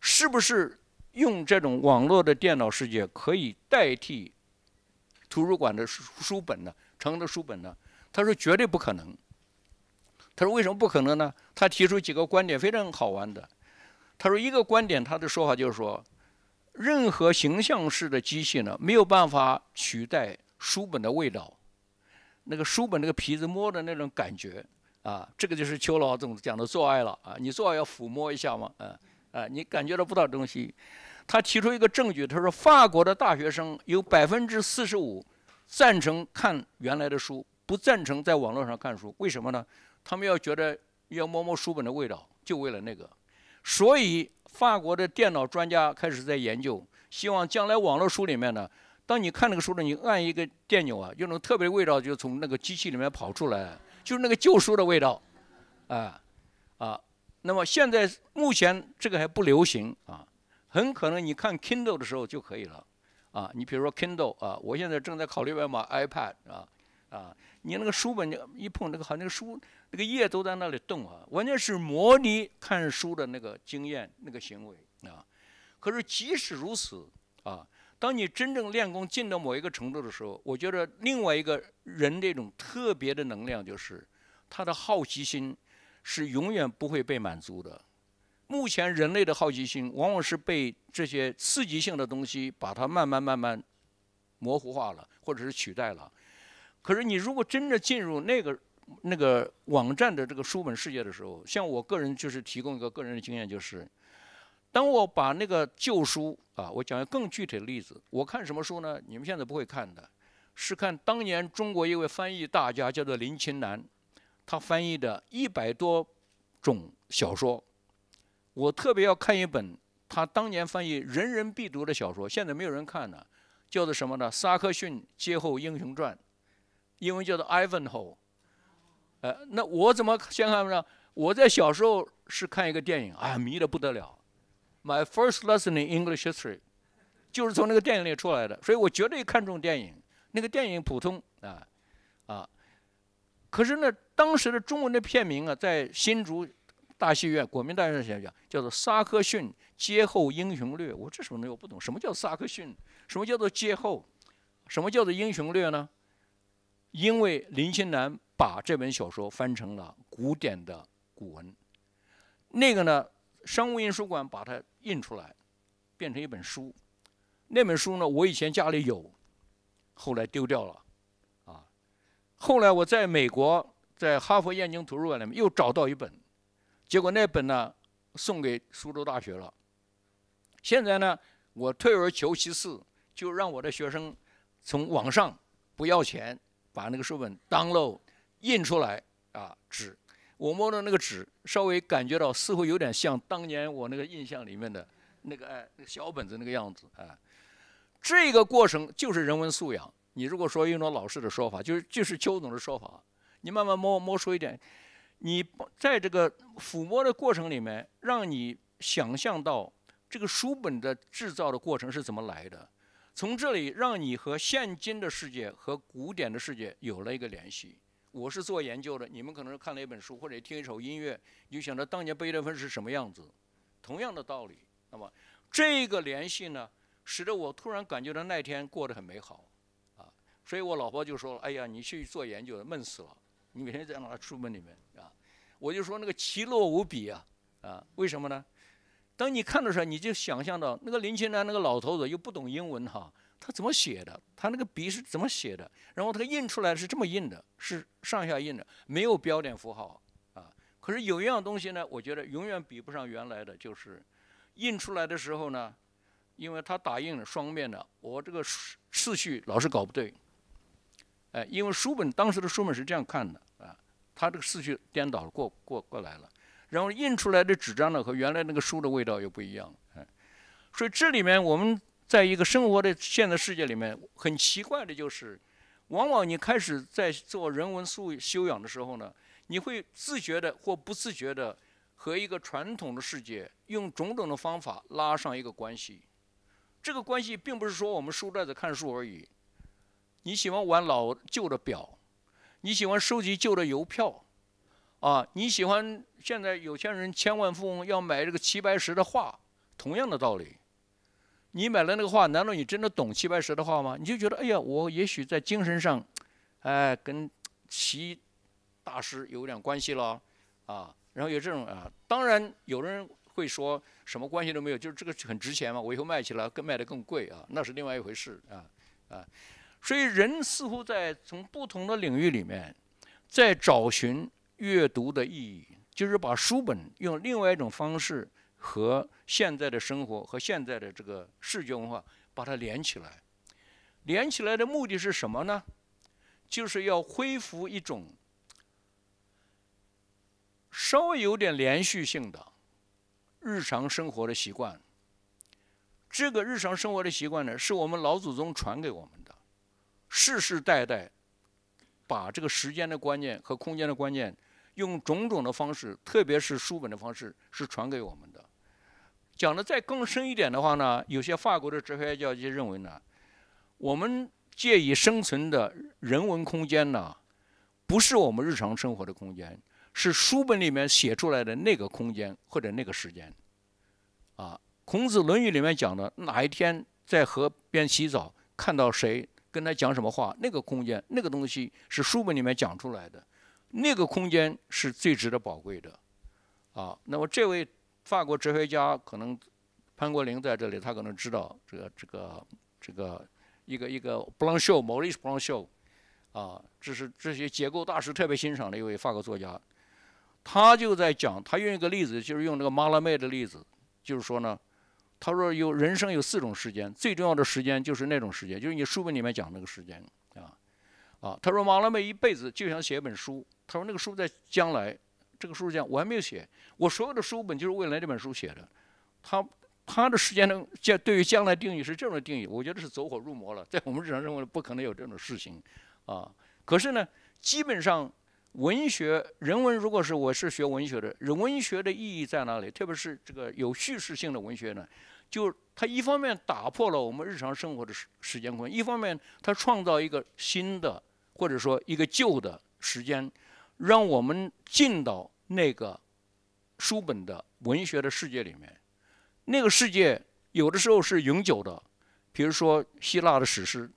C: 是不是用这种网络的电脑世界可以代替图书馆的书书本呢、成的书本呢？他说绝对不可能。他说为什么不可能呢？他提出几个观点，非常好玩的。他说一个观点，他的说法就是说，任何形象式的机器呢，没有办法取代书本的味道，那个书本那个皮子摸的那种感觉。啊，这个就是邱老总讲的做爱了啊！你做爱要抚摸一下嘛，啊啊！你感觉到不到东西，他提出一个证据，他说法国的大学生有百分之四十五赞成看原来的书，不赞成在网络上看书，为什么呢？他们要觉得要摸摸书本的味道，就为了那个。所以法国的电脑专家开始在研究，希望将来网络书里面呢，当你看那个书呢，你按一个电钮啊，就种特别味道就从那个机器里面跑出来。就是那个旧书的味道，啊，啊，那么现在目前这个还不流行啊，很可能你看 Kindle 的时候就可以了，啊，你比如说 Kindle 啊，我现在正在考虑要买 iPad 啊，啊，你那个书本一碰那个好，那个书那个页都在那里动啊，完全是模拟看书的那个经验那个行为啊，可是即使如此啊。当你真正练功进到某一个程度的时候，我觉得另外一个人这种特别的能量就是他的好奇心是永远不会被满足的。目前人类的好奇心往往是被这些刺激性的东西把它慢慢慢慢模糊化了，或者是取代了。可是你如果真的进入那个那个网站的这个书本世界的时候，像我个人就是提供一个个人的经验就是。当我把那个旧书啊，我讲个更具体的例子，我看什么书呢？你们现在不会看的，是看当年中国一位翻译大家叫做林青南，他翻译的一百多种小说，我特别要看一本，他当年翻译人人必读的小说，现在没有人看了，叫做什么呢？《沙克逊劫后英雄传》，英文叫做《Ivanhoe》。呃，那我怎么先看呢？我在小时候是看一个电影，啊，迷得不得了。My first lesson in English history，就是从那个电影里出来的，所以我绝对看重电影。那个电影普通啊，啊，可是呢，当时的中文的片名啊，在新竹大戏院、国民大戏院讲，叫做《萨克逊劫后英雄略》。我这什么我不懂？什么叫萨克逊？什么叫做劫后？什么叫做英雄略呢？因为林青南把这本小说翻成了古典的古文，那个呢？商务印书馆把它印出来，变成一本书。那本书呢，我以前家里有，后来丢掉了。啊，后来我在美国，在哈佛燕京图书馆里面又找到一本，结果那本呢，送给苏州大学了。现在呢，我退而求其次，就让我的学生从网上不要钱把那个书本 download 印出来啊，纸。我摸的那个纸，稍微感觉到似乎有点像当年我那个印象里面的那个哎，那个小本子那个样子哎，这个过程就是人文素养。你如果说用那老师的说法，就是就是邱总的说法，你慢慢摸摸出一点，你在这个抚摸的过程里面，让你想象到这个书本的制造的过程是怎么来的，从这里让你和现今的世界和古典的世界有了一个联系。我是做研究的，你们可能是看了一本书或者听一首音乐，你就想到当年贝多芬是什么样子。同样的道理，那么这个联系呢，使得我突然感觉到那天过得很美好，啊，所以我老婆就说：“哎呀，你去做研究，闷死了，你每天在那书本里面啊。”我就说那个其乐无比啊，啊，为什么呢？当你看的时，候，你就想象到那个林清玄那个老头子又不懂英文哈。他怎么写的？他那个笔是怎么写的？然后他印出来是这么印的，是上下印的，没有标点符号啊。可是有一样东西呢，我觉得永远比不上原来的，就是印出来的时候呢，因为它打印双面的，我这个次序老是搞不对。哎，因为书本当时的书本是这样看的啊，它这个次序颠倒过过过来了。然后印出来的纸张呢，和原来那个书的味道又不一样。哎，所以这里面我们。在一个生活的现在世界里面，很奇怪的就是，往往你开始在做人文素修养的时候呢，你会自觉的或不自觉的和一个传统的世界用种种的方法拉上一个关系。这个关系并不是说我们书呆子看书而已。你喜欢玩老旧的表，你喜欢收集旧的邮票，啊，你喜欢现在有钱人千万富翁要买这个齐白石的画，同样的道理。你买了那个画，难道你真的懂齐白石的画吗？你就觉得，哎呀，我也许在精神上，哎，跟齐大师有点关系了，啊，然后有这种啊。当然，有人会说什么关系都没有，就是这个很值钱嘛，我以后卖起来更卖得更贵啊，那是另外一回事啊啊。所以，人似乎在从不同的领域里面，在找寻阅读的意义，就是把书本用另外一种方式。和现在的生活和现在的这个视觉文化把它连起来，连起来的目的是什么呢？就是要恢复一种稍微有点连续性的日常生活的习惯。这个日常生活的习惯呢，是我们老祖宗传给我们的，世世代代把这个时间的观念和空间的观念用种种的方式，特别是书本的方式，是传给我们的。讲的再更深一点的话呢，有些法国的哲学家就认为呢，我们介以生存的人文空间呢，不是我们日常生活的空间，是书本里面写出来的那个空间或者那个时间，啊，孔子《论语》里面讲的，哪一天在河边洗澡，看到谁，跟他讲什么话，那个空间，那个东西是书本里面讲出来的，那个空间是最值得宝贵的，啊，那么这位。法国哲学家可能潘国林在这里，他可能知道这个这个这个一个一个布朗肖，毛利斯布朗肖啊，这是这些结构大师特别欣赏的一位法国作家。他就在讲，他用一个例子，就是用这个马拉梅的例子，就是说呢，他说有人生有四种时间，最重要的时间就是那种时间，就是你书本里面讲那个时间，啊啊，他说马拉梅一辈子就想写一本书，他说那个书在将来。这个书讲我还没有写，我所有的书本就是未来这本书写的，他他的时间的将对于将来定义是这种定义，我觉得是走火入魔了，在我们日常认为不可能有这种事情，啊，可是呢，基本上文学人文如果是我是学文学的，人文学的意义在哪里？特别是这个有叙事性的文学呢，就它一方面打破了我们日常生活的时间观，间，一方面它创造一个新的或者说一个旧的时间。让我们进到那个书本的文学的世界里面，那个世界有的时候是永久的，比如说希腊的史诗，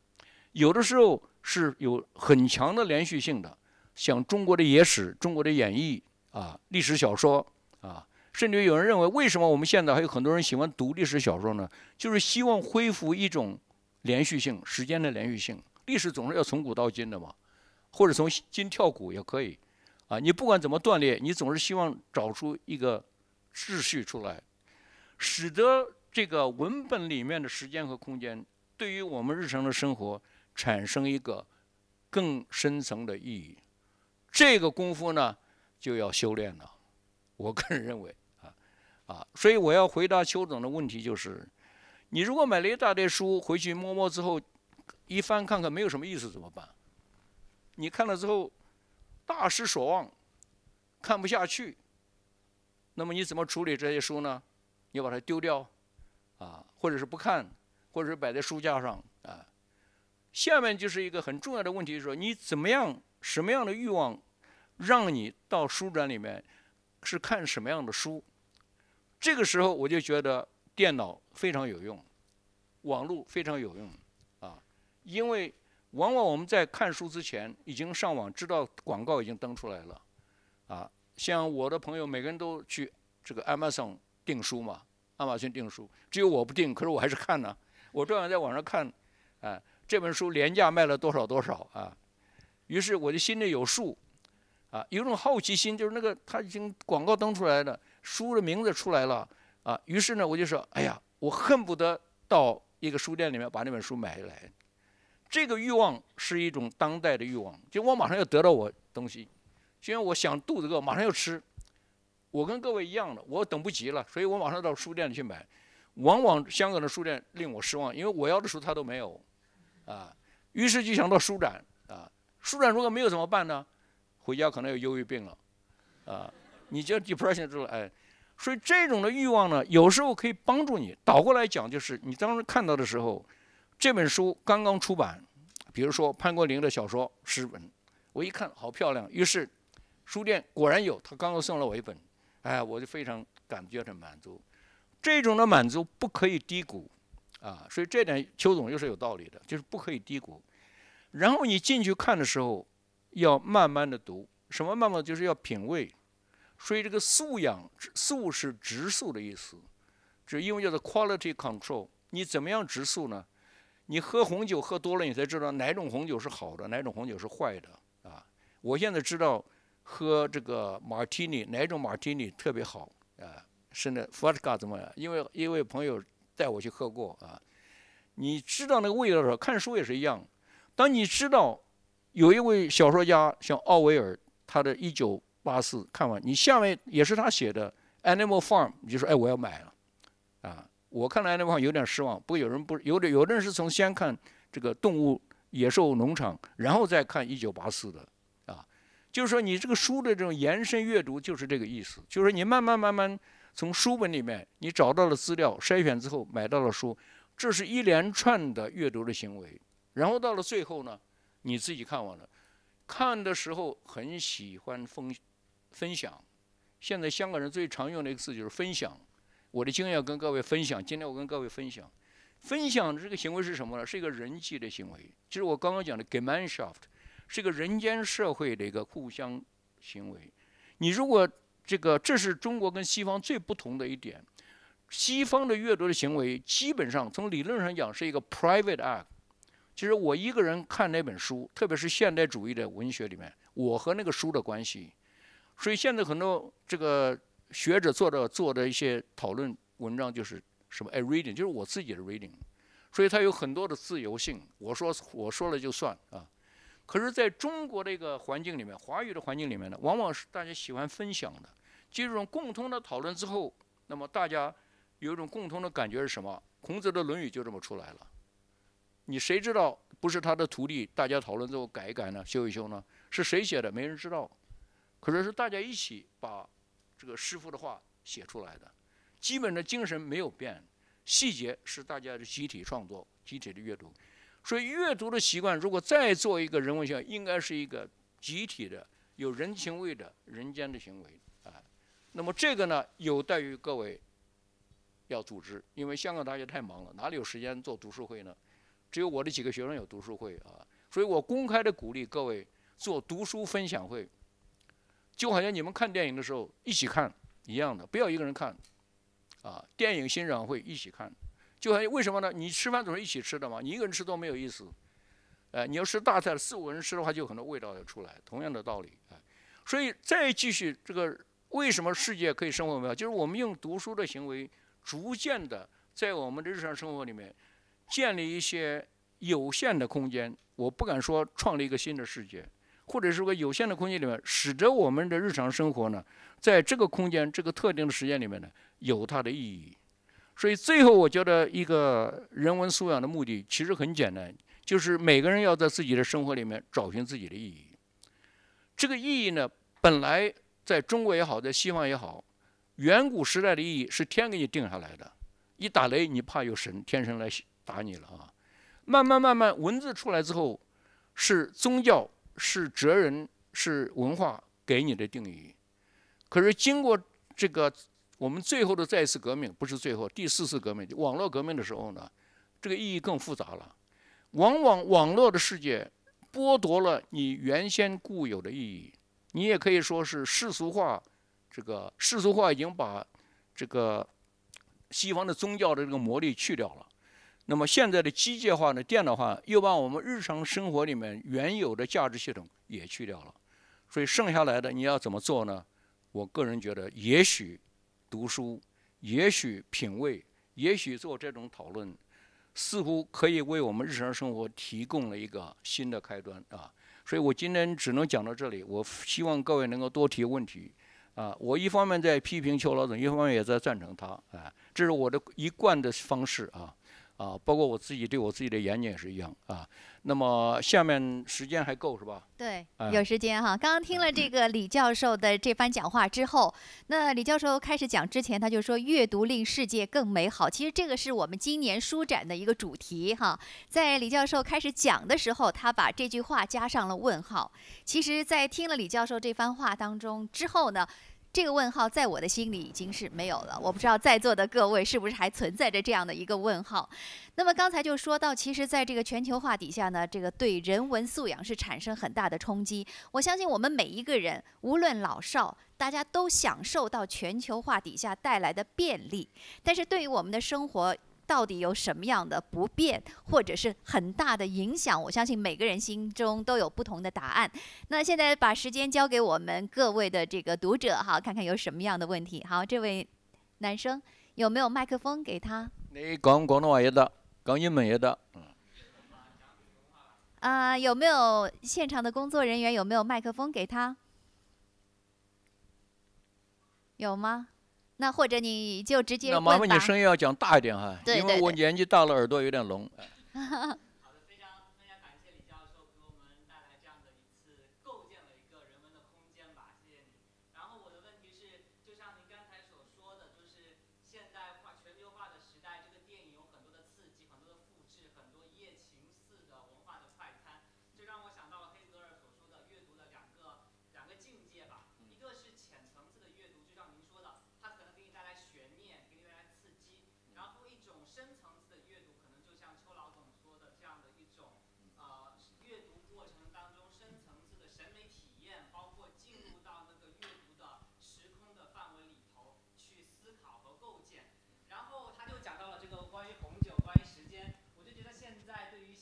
C: 有的时候是有很强的连续性的，像中国的野史、中国的演义啊，历史小说啊，甚至有人认为，为什么我们现在还有很多人喜欢读历史小说呢？就是希望恢复一种连续性，时间的连续性。历史总是要从古到今的嘛，或者从今跳古也可以。啊，你不管怎么断裂，你总是希望找出一个秩序出来，使得这个文本里面的时间和空间对于我们日常的生活产生一个更深层的意义。这个功夫呢，就要修炼了。我个人认为，啊啊，所以我要回答邱总的问题就是：你如果买了一大堆书回去摸摸之后，一翻看看没有什么意思怎么办？你看了之后。大失所望，看不下去。那么你怎么处理这些书呢？你把它丢掉，啊，或者是不看，或者是摆在书架上，啊。下面就是一个很重要的问题，就是说你怎么样，什么样的欲望，让你到书展里面是看什么样的书？这个时候我就觉得电脑非常有用，网络非常有用，啊，因为。往往我们在看书之前，已经上网知道广告已经登出来了，啊，像我的朋友，每个人都去这个 Amazon 订书嘛，亚马逊订书，只有我不订，可是我还是看呢。我照样在网上看，哎，这本书廉价卖了多少多少啊，于是我就心里有数，啊，有种好奇心，就是那个他已经广告登出来了，书的名字出来了，啊，于是呢，我就说，哎呀，我恨不得到一个书店里面把那本书买下来。这个欲望是一种当代的欲望，就我马上要得到我东西，就像我想肚子饿，马上要吃。我跟各位一样的，我等不及了，所以我马上到书店去买。往往香港的书店令我失望，因为我要的书他都没有，啊，于是就想到书展啊，书展如果没有怎么办呢？回家可能有忧郁病了，啊，你就 depression 就是哎，所以这种的欲望呢，有时候可以帮助你。倒过来讲，就是你当时看到的时候。这本书刚刚出版，比如说潘国林的小说诗文，我一看好漂亮，于是书店果然有，他刚刚送了我一本，哎，我就非常感觉着满足。这种的满足不可以低估，啊，所以这点邱总又是有道理的，就是不可以低估。然后你进去看的时候，要慢慢的读，什么慢慢就是要品味。所以这个素养，素是植素的意思，这英文叫做 quality control。你怎么样植树呢？你喝红酒喝多了，你才知道哪种红酒是好的，哪种红酒是坏的啊！我现在知道喝这个马提尼，哪种马提尼特别好啊？是那 d k a 怎么样？因为一位朋友带我去喝过啊。你知道那个味道的时候，看书也是一样。当你知道有一位小说家像奥威尔，他的一九八四看完，你下面也是他写的《Animal Farm》，你就说：“哎，我要买了。”我看来的话有点失望，不过有人不有的有的人是从先看这个动物野兽农场，然后再看一九八四的，啊，就是说你这个书的这种延伸阅读就是这个意思，就是说你慢慢慢慢从书本里面你找到了资料筛选之后买到了书，这是一连串的阅读的行为，然后到了最后呢，你自己看完了，看的时候很喜欢分分享，现在香港人最常用的一个词就是分享。我的经验跟各位分享。今天我跟各位分享，分享的这个行为是什么呢？是一个人际的行为。其实我刚刚讲的 g e m e i n s h a f t 是一个人间社会的一个互相行为。你如果这个，这是中国跟西方最不同的一点。西方的阅读的行为基本上从理论上讲是一个 private act，就是我一个人看那本书，特别是现代主义的文学里面，我和那个书的关系。所以现在很多这个。学者做的做的一些讨论文章就是什么 a reading 就是我自己的 reading，所以它有很多的自由性。我说我说了就算啊。可是，在中国的一个环境里面，华语的环境里面呢，往往是大家喜欢分享的。经种共通的讨论之后，那么大家有一种共同的感觉是什么？孔子的《论语》就这么出来了。你谁知道不是他的徒弟？大家讨论之后改一改呢，修一修呢？是谁写的？没人知道。可是是大家一起把。这个师傅的话写出来的，基本的精神没有变，细节是大家的集体创作、集体的阅读，所以阅读的习惯如果再做一个人文学，应该是一个集体的、有人情味的人间的行为啊。那么这个呢，有待于各位要组织，因为香港大学太忙了，哪里有时间做读书会呢？只有我的几个学生有读书会啊，所以我公开的鼓励各位做读书分享会。就好像你们看电影的时候一起看一样的，不要一个人看，啊，电影欣赏会一起看，就好像为什么呢？你吃饭总是一起吃的嘛，你一个人吃多没有意思，哎，你要吃大菜了，四五个人吃的话就很多味道要出来，同样的道理呃，所以再继续这个为什么世界可以生活美好，就是我们用读书的行为逐渐的在我们的日常生活里面建立一些有限的空间，我不敢说创立一个新的世界。或者是个有限的空间里面，使得我们的日常生活呢，在这个空间、这个特定的时间里面呢，有它的意义。所以最后，我觉得一个人文素养的目的其实很简单，就是每个人要在自己的生活里面找寻自己的意义。这个意义呢，本来在中国也好，在西方也好，远古时代的意义是天给你定下来的，一打雷你怕有神天神来打你了啊。慢慢慢慢，文字出来之后，是宗教。是哲人，是文化给你的定义。可是经过这个，我们最后的再一次革命，不是最后第四次革命，网络革命的时候呢，这个意义更复杂了。往往网络的世界剥夺了你原先固有的意义，你也可以说是世俗化。这个世俗化已经把这个西方的宗教的这个魔力去掉了。那么现在的机械化呢、电脑化又把我们日常生活里面原有的价值系统也去掉了，所以剩下来的你要怎么做呢？我个人觉得，也许读书，也许品味，也许做这种讨论，似乎可以为我们日常生活提供了一个新的开端啊！所以我今天只能讲到这里。我希望各位能够多提问题啊！我一方面在批评邱老总，一方面也在赞成他，啊，这是我的一贯的方式啊。啊，包括我自己对我自己的研究也是一样啊。那么下面时间还够是吧？
A: 对，有时间哈。刚刚听了这个李教授的这番讲话之后，那李教授开始讲之前，他就说“阅读令世界更美好”。其实这个是我们今年书展的一个主题哈。在李教授开始讲的时候，他把这句话加上了问号。其实，在听了李教授这番话当中之后呢。这个问号在我的心里已经是没有了。我不知道在座的各位是不是还存在着这样的一个问号。那么刚才就说到，其实在这个全球化底下呢，这个对人文素养是产生很大的冲击。我相信我们每一个人，无论老少，大家都享受到全球化底下带来的便利，但是对于我们的生活。到底有什么样的不便，或者是很大的影响？我相信每个人心中都有不同的答案。那现在把时间交给我们各位的这个读者哈，看看有什么样的问题。好，这位男生，有没有麦克风给他？
C: 你讲广东话也得，讲英文也得，嗯。
A: 啊，有没有现场的工作人员？有没有麦克风给他？有吗？那或者你就直接。那麻烦你声音
C: 要讲大一点哈，因为我年纪大了，耳朵有点聋。
A: [laughs]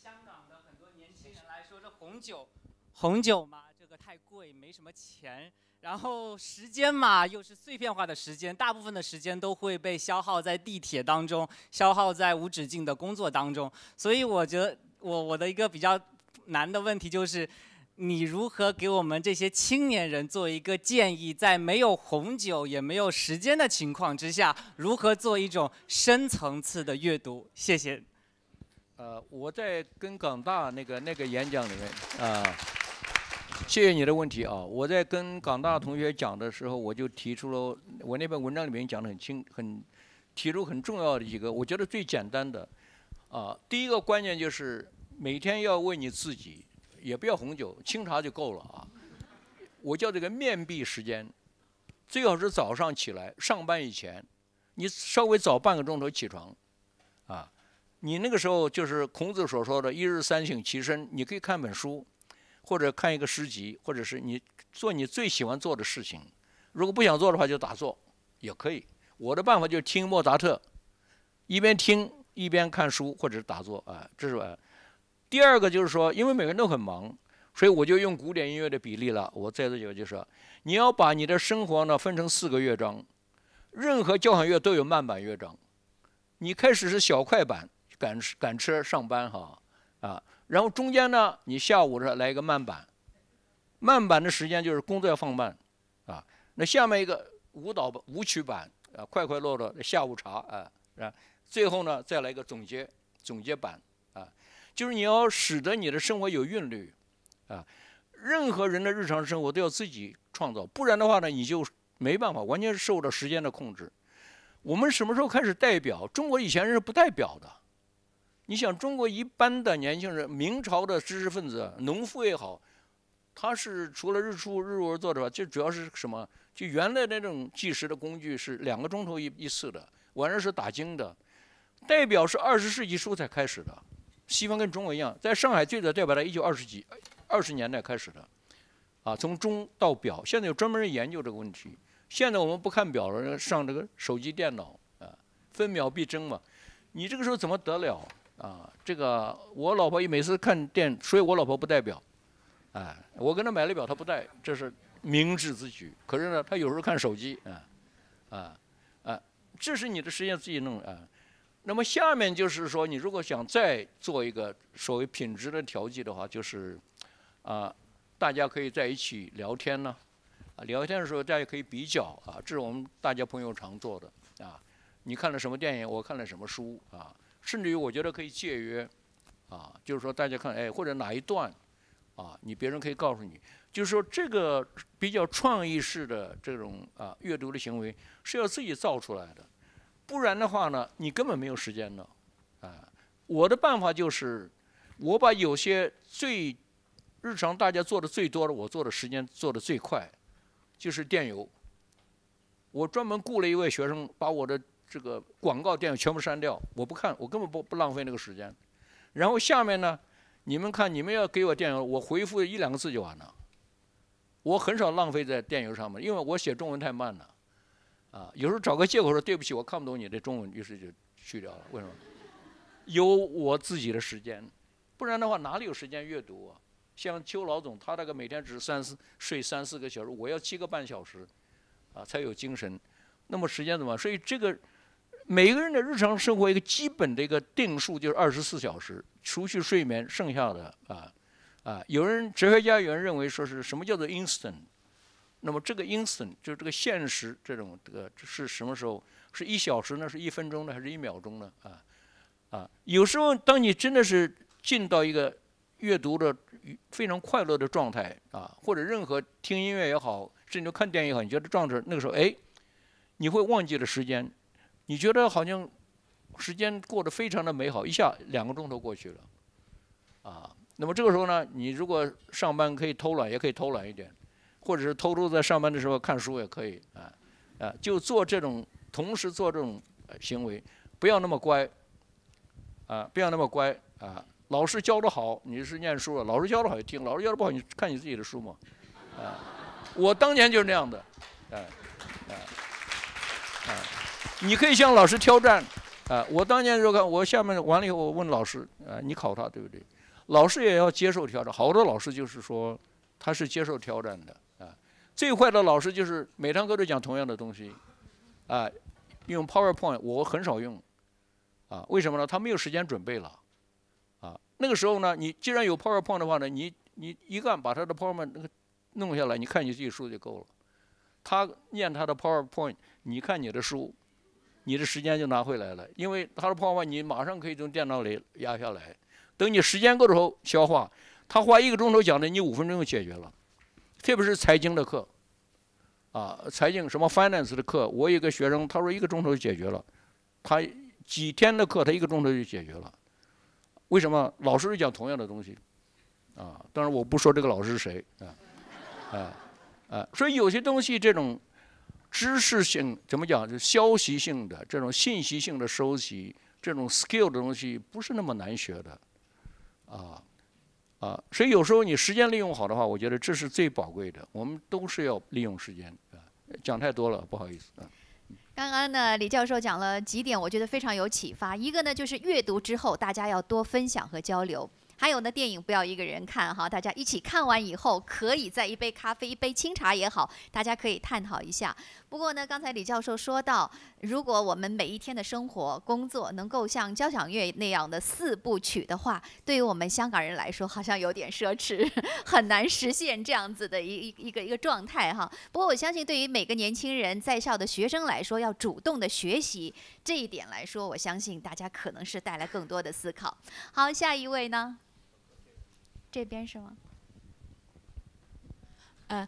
D: 香港的很多年轻人来说，这红酒，[laughs] 红酒嘛，这个太贵，没什么钱。然后时间嘛，又是碎片化的时间，大部分的时间都会被消耗在地铁当中，消耗在无止境的工作当中。所以我觉得，我我的一个比较难的问题就是，你如何给我们这些青年人做一个建议，在没有红酒也没有时间的情况之下，如何做一种深层
C: 次的阅读？谢谢。呃，我在跟港大那个那个演讲里面，啊，谢谢你的问题啊。我在跟港大同学讲的时候，我就提出了，我那篇文章里面讲的很清很，提出很重要的一个，我觉得最简单的，啊，第一个关键就是每天要问你自己，也不要红酒，清茶就够了啊。我叫这个面壁时间，最好是早上起来上班以前，你稍微早半个钟头起床，啊。你那个时候就是孔子所说的“一日三省其身”，你可以看本书，或者看一个诗集，或者是你做你最喜欢做的事情。如果不想做的话，就打坐也可以。我的办法就是听莫扎特，一边听一边看书或者打坐啊，这是吧？第二个就是说，因为每个人都很忙，所以我就用古典音乐的比例了。我在这讲就是，你要把你的生活呢分成四个乐章，任何交响乐都有慢板乐章，你开始是小快板。赶赶车上班哈，啊，然后中间呢，你下午这来一个慢板，慢板的时间就是工作要放慢，啊，那下面一个舞蹈舞曲版啊，快快乐乐的下午茶啊，是吧？最后呢，再来一个总结总结版啊，就是你要使得你的生活有韵律，啊，任何人的日常生活都要自己创造，不然的话呢，你就没办法，完全是受到时间的控制。我们什么时候开始戴表？中国以前是不戴表的。你想，中国一般的年轻人，明朝的知识分子、农夫也好，他是除了日出日落而做的话，就主要是什么？就原来那种计时的工具是两个钟头一一次的，晚上是打更的，代表是二十世纪初才开始的。西方跟中国一样，在上海最早代表在一九二十几二十年代开始的，啊，从钟到表，现在有专门人研究这个问题。现在我们不看表了，上这个手机、电脑啊，分秒必争嘛。你这个时候怎么得了？啊，这个我老婆每次看电，所以我老婆不戴表，哎，我给她买了表，她不戴，这是明智之举。可是呢，她有时候看手机，啊，啊，啊，这是你的时间自己弄啊。那么下面就是说，你如果想再做一个所谓品质的调剂的话，就是啊，大家可以在一起聊天呢，聊天的时候大家可以比较啊，这是我们大家朋友常做的啊。你看了什么电影？我看了什么书啊？甚至于我觉得可以借约，啊，就是说大家看，哎，或者哪一段，啊，你别人可以告诉你，就是说这个比较创意式的这种啊阅读的行为是要自己造出来的，不然的话呢，你根本没有时间的，啊，我的办法就是，我把有些最日常大家做的最多的，我做的时间做的最快，就是电邮，我专门雇了一位学生把我的。这个广告电影全部删掉，我不看，我根本不不浪费那个时间。然后下面呢，你们看，你们要给我电影，我回复一两个字就完了。我很少浪费在电影上面，因为我写中文太慢了，啊，有时候找个借口说对不起，我看不懂你的中文，于是就去掉了。为什么？有我自己的时间，不然的话哪里有时间阅读啊？像邱老总，他那个每天只三四睡三四个小时，我要七个半小时，啊，才有精神。那么时间怎么？所以这个。每个人的日常生活一个基本的一个定数就是二十四小时，除去睡眠，剩下的啊啊，有人哲学家有人认为说是什么叫做 instant？那么这个 instant 就是这个现实这种的，个是什么时候？是一小时呢？是一分钟呢？还是一秒钟呢？啊啊，有时候当你真的是进到一个阅读的非常快乐的状态啊，或者任何听音乐也好，甚至看电影也好，你觉得状态那个时候，哎，你会忘记了时间。你觉得好像时间过得非常的美好，一下两个钟头过去了，啊，那么这个时候呢，你如果上班可以偷懒，也可以偷懒一点，或者是偷偷在上班的时候看书也可以，啊，啊，就做这种，同时做这种行为，不要那么乖，啊，不要那么乖，啊，老师教的好，你是念书了，老师教的好就听，老师教的不好，你看你自己的书嘛，啊，我当年就是那样的，
B: 啊，啊。
C: 你可以向老师挑战，啊，我当年就看我下面完了以后，我问老师，啊，你考他对不对？老师也要接受挑战。好多老师就是说，他是接受挑战的，啊，最坏的老师就是每堂课都讲同样的东西，啊，用 PowerPoint 我很少用，啊，为什么呢？他没有时间准备了，啊，那个时候呢，你既然有 PowerPoint 的话呢，你你一按把他的 PowerPoint 那个弄下来，你看你自己书就够了，他念他的 PowerPoint，你看你的书。你的时间就拿回来了，因为他说：“泡胖，你马上可以从电脑里压下来，等你时间够的时候消化。”他花一个钟头讲的，你五分钟就解决了。特别是财经的课，啊，财经什么 finance 的课，我有个学生，他说一个钟头就解决了。他几天的课，他一个钟头就解决了。为什么？老师讲同样的东西，啊，当然我不说这个老师是谁，啊，啊，啊，所以有些东西这种。知识性怎么讲？就是消息性的、这种信息性的收集，这种 skill 的东西不是那么难学的，啊，啊，所以有时候你时间利用好的话，我觉得这是最宝贵的。我们都是要利用时间。啊。讲太多了，不好意思。
A: 刚刚呢，李教授讲了几点，我觉得非常有启发。一个呢，就是阅读之后大家要多分享和交流；还有呢，电影不要一个人看哈，大家一起看完以后，可以在一杯咖啡、一杯清茶也好，大家可以探讨一下。不过呢，刚才李教授说到，如果我们每一天的生活、工作能够像交响乐那样的四部曲的话，对于我们香港人来说，好像有点奢侈，[laughs] 很难实现这样子的一一一个一个状态哈。不过我相信，对于每个年轻人在校的学生来说，要主动的学习这一点来说，我相信大家可能是带来更多的思考。好，下一位呢？这边是吗？
E: 嗯。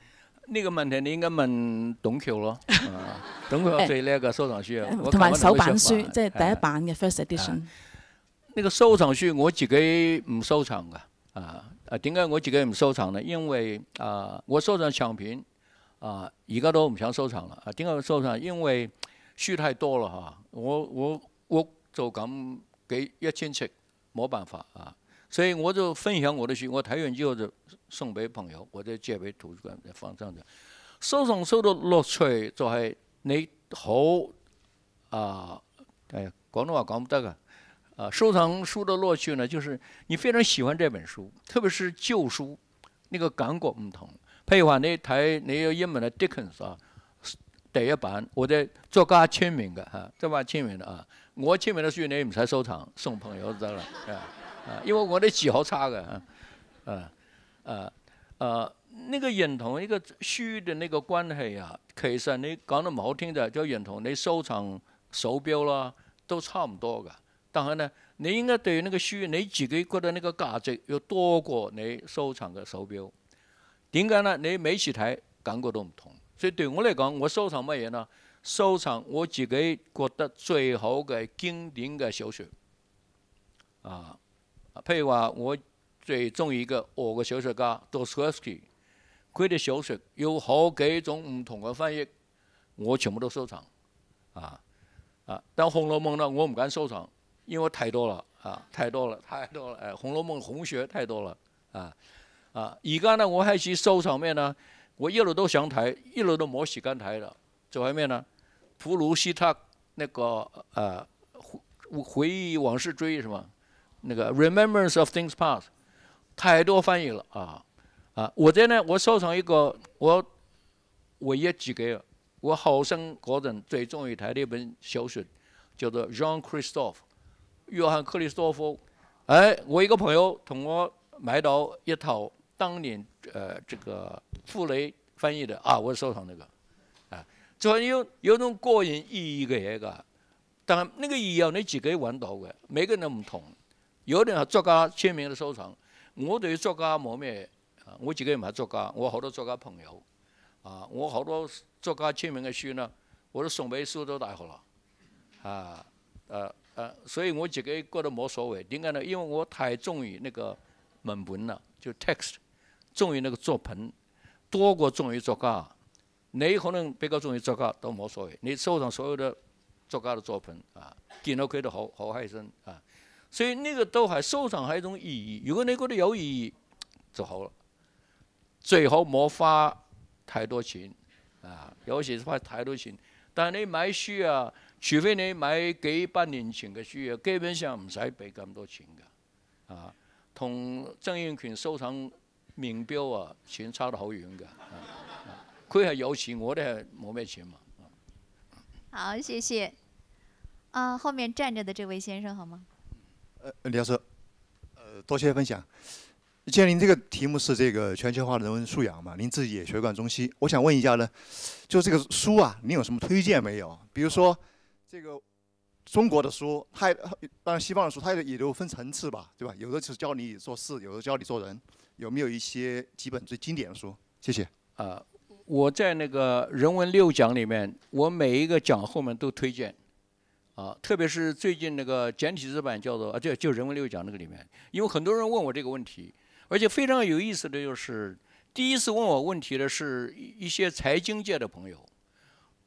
C: 呢個問題你應該問董桥咯，董佢最叻嘅收藏書啊，同埋首版書，即係第一版
E: 嘅 first edition。呢個
C: 收藏書我自己唔收藏噶，啊，點解我自己唔收藏呢？因為啊，我收藏唱片啊，而家都唔想收藏啦。點解唔收藏？因為書太多啦嚇，我我屋就咁幾一千尺，冇辦法啊。所以我就分享我的书，我台湾就书送给朋友，我在借给图书馆在放丈的。收藏书的乐趣就系你好啊，哎，广东话讲不得个。啊，收藏书的乐趣呢，就是你非常喜欢这本书，特别是旧书，那个感觉唔同。譬如话你睇你有英文的 Dickens 啊，第一版，我在作家签名的哈，作家签名的啊，我签名的书你唔使收藏送朋友得了。啊，因為我啲字好差噶，啊啊啊！呢個認同呢個書嘅呢個關係啊，其實你講得唔好聽就就認同你收藏手錶啦都差唔多噶。但係呢，你應該對呢個書，你自己覺得呢個價值要多過你收藏嘅手錶。點解呢？你每次睇感覺都唔同。所以對我嚟講，我收藏乜嘢呢？收藏我自己覺得最好嘅經典嘅小说啊！譬如话我最中意嘅俄国小说家 Dostoevsky，佢啲小说有好几种唔同嘅翻译，我全部都收藏。啊啊，但《红楼梦》呢我唔敢收藏，因为太多了啊，太多了，太多了。诶，《红楼梦》红学太多了。啊啊，而家呢我开始收藏咩呢？我一路都想睇，一路都冇时间睇啦。仲有咩呢？普鲁斯特那个啊回回忆往事追，是嘛？那个《Remembrance of Things Past》，太多翻译了啊！啊，我在那我收藏一个，我我也几个，我后生个人最中意睇的一本小说，叫做《John Christophe》。约翰·克里斯多夫，哎，我一个朋友同我买到一套当年呃这个傅雷翻译的啊，我收藏那个啊，总有有种个人意义的那个，但那个意义你自己揾到的，每个人不同。有人作家签名的收藏，我对作家冇咩，啊，我自个人冇作家，我好多作家朋友，啊，我好多作家签名嘅书呢，我都送俾苏州大学啦，啊，呃呃，所以我自个觉得冇所谓，点解呢？因为我太中意那个文本啦，就 text，中意那个作品，多过中意作家，你可能比较中意作家都冇所谓，你收藏所有的作家的作品啊，见到佢都好好开心啊。所以呢個都係收藏係一種意義，如果你覺得有意義，就好了。最好冇花太多錢，啊，有時花太多錢。但你買書啊，除非你買幾百年前嘅書啊，基本上唔使俾咁多錢㗎。啊，同曾荫權收藏銘標啊，錢差得好遠㗎。佢係有錢，我哋係冇咩錢嘛。
A: 好，謝謝。啊，後面站着的這位先生，好嗎？
C: 呃，
F: 李教授，呃，多谢分享。既然您这个题目是这个全球化人文素养嘛，您自己也学贯中西，我想问一下呢，就这个书啊，您有什么推荐没有？比如说这个中国的书，它当然西方的书，它也都分层次吧，对吧？有的是教你做事，有的教你做人，有没有一些几本最经典的书？谢谢。啊，
C: 我在那个人文六讲里面，我每一个讲后面都推荐。啊，特别是最近那个简体字版叫做啊，就就人文六讲那个里面，因为很多人问我这个问题，而且非常有意思的就是，第一次问我问题的是一一些财经界的朋友，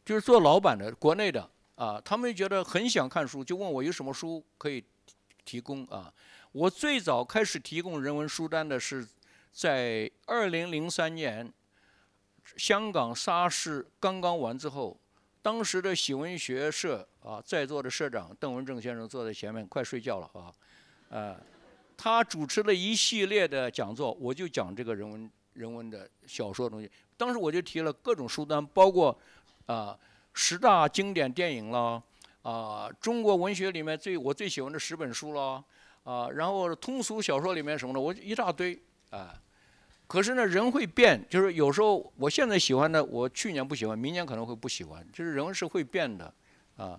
C: 就是做老板的，国内的啊，他们觉得很想看书，就问我有什么书可以提提供啊。我最早开始提供人文书单的是在二零零三年，香港沙士刚刚完之后。当时的喜文学社啊，在座的社长邓文正先生坐在前面，快睡觉了啊，呃，他主持了一系列的讲座，我就讲这个人文人文的小说东西。当时我就提了各种书单，包括啊十大经典电影啦，啊中国文学里面最我最喜欢的十本书啦，啊然后通俗小说里面什么呢？我一大堆啊。可是呢，人会变，就是有时候我现在喜欢的，我去年不喜欢，明年可能会不喜欢。就是人是会变的，啊，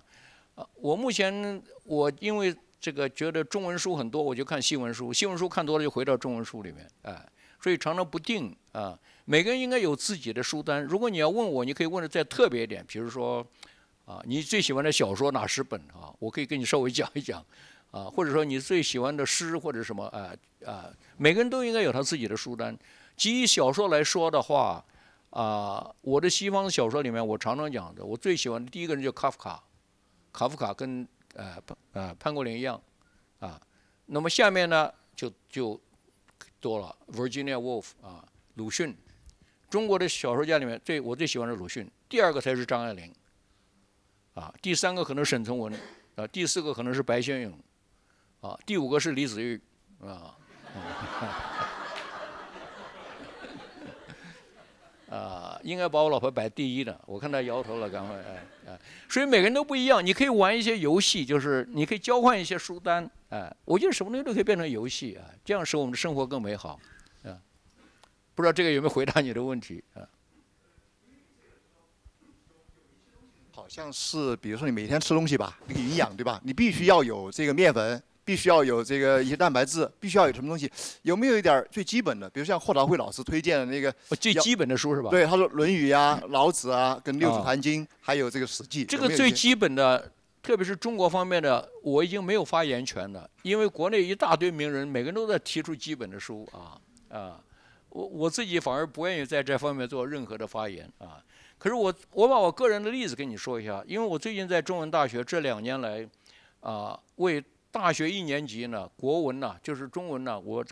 C: 啊，我目前我因为这个觉得中文书很多，我就看新闻书，新闻书看多了就回到中文书里面，哎，所以常常不定啊。每个人应该有自己的书单。如果你要问我，你可以问的再特别一点，比如说，啊，你最喜欢的小说哪十本啊？我可以跟你稍微讲一讲，啊，或者说你最喜欢的诗或者什么，哎，啊，每个人都应该有他自己的书单。基于小说来说的话，啊，我的西方小说里面，我常常讲的，我最喜欢的第一个人叫卡夫卡，卡夫卡跟呃潘啊潘国林一样，啊，那么下面呢就就多了 Virginia Woolf 啊，鲁迅，中国的小说家里面最我最喜欢的鲁迅，第二个才是张爱玲，啊，第三个可能沈从文，啊，第四个可能是白先勇，啊，第五个是李子玉，啊。[laughs] 啊，应该把我老婆摆第一的，我看她摇头了，赶快哎哎，所以每个人都不一样，你可以玩一些游戏，就是你可以交换一些书单，哎，我觉得什么东西都可以变成游戏啊，这样使我们的生活更美好，啊，不知道这个有没有回
F: 答你的问题啊？好像是，比如说你每天吃东西吧，你营养对吧？你必须要有这个面粉。必须要有这个一些蛋白质，必须要有什么东西，有没有一点最基本的？比如像霍达辉老师推荐的那个最基
C: 本的书是吧？对，他
F: 说《论语》呀、《老子》啊，跟《六祖坛经》，还有这个《史记》。这个最基
C: 本的，特别是中国方面的，我已经没有发言权了，因为国内一大堆名人，每个人都在提出基本的书啊啊，我我自己反而不愿意在这方面做任何的发言啊。可是我我把我个人的例子跟你说一下，因为我最近在中文大学这两年来啊为。大学一年级呢，国文呢，就是中文呢。我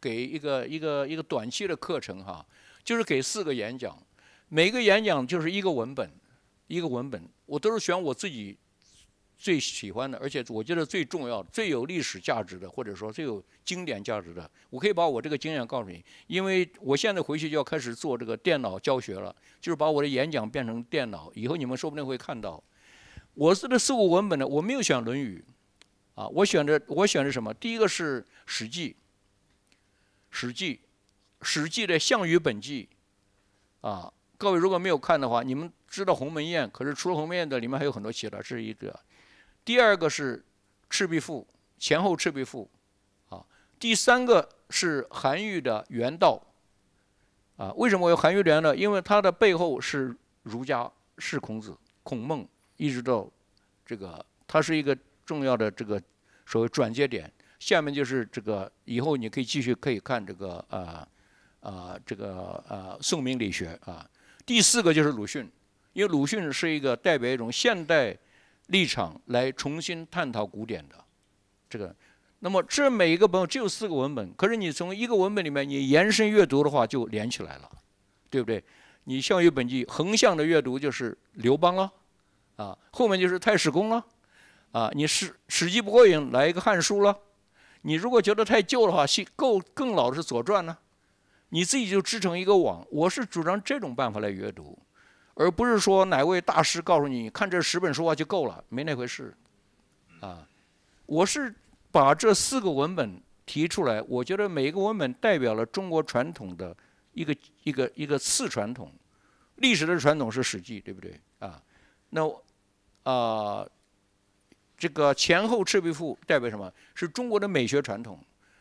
C: 给一个一个一个短期的课程哈，就是给四个演讲，每个演讲就是一个文本，一个文本，我都是选我自己最喜欢的，而且我觉得最重要、最有历史价值的，或者说最有经典价值的。我可以把我这个经验告诉你，因为我现在回去就要开始做这个电脑教学了，就是把我的演讲变成电脑，以后你们说不定会看到。我这四个文本呢，我没有选《论语》。啊，我选的我选的什么？第一个是《史记》，《史记》，《史记》的《项羽本纪》，啊，各位如果没有看的话，你们知道《鸿门宴》，可是除了《鸿门宴》的里面还有很多其他，这是一个。第二个是《赤壁赋》，前后《赤壁赋》，啊。第三个是韩愈的《原道》，啊，为什么我选韩愈原呢？因为他的背后是儒家，是孔子、孔孟，一直到这个，他是一个。重要的这个所谓转接点，下面就是这个以后你可以继续可以看这个呃呃这个呃宋明理学啊。第四个就是鲁迅，因为鲁迅是一个代表一种现代立场来重新探讨古典的这个。那么这每一个本只有四个文本，可是你从一个文本里面你延伸阅读的话就连起来了，对不对？你《项羽本纪》横向的阅读就是刘邦了啊，后面就是太史公了。啊，你史《史记》不过瘾，来一个《汉书》了。你如果觉得太旧的话，够更老的是《左传》呢。你自己就织成一个网。我是主张这种办法来阅读，而不是说哪位大师告诉你看这十本书啊就够了，没那回事。啊，我是把这四个文本提出来，我觉得每一个文本代表了中国传统的一个一个一个次传统。历史的传统是《史记》，对不对？啊，那啊。这个前后赤壁赋代表什么？是中国的美学传统，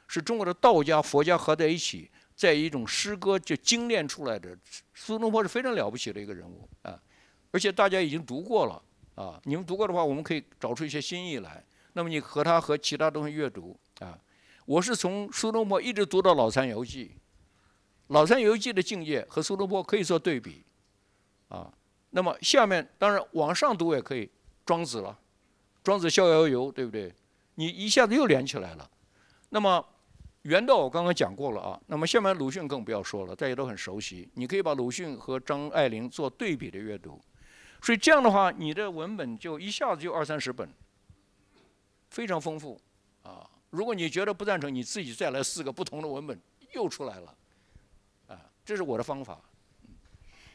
C: 是中国的道家、佛家合在一起，在一种诗歌就精炼出来的。苏东坡是非常了不起的一个人物啊，而且大家已经读过了啊。你们读过的话，我们可以找出一些新意来。那么你和他和其他东西阅读啊，我是从苏东坡一直读到《老山游记》，《老山游记》的境界和苏东坡可以做对比啊。那么下面当然往上读也可以，《庄子》了。庄子《逍遥游》，对不对？你一下子又连起来了。那么，原道我刚刚讲过了啊。那么，下面鲁迅更不要说了，大家都很熟悉。你可以把鲁迅和张爱玲做对比的阅读。所以这样的话，你的文本就一下子就二三十本，非常丰富啊。如果你觉得不赞成，你自己再来四个不同的文本，又出来了。啊，这是我的方法。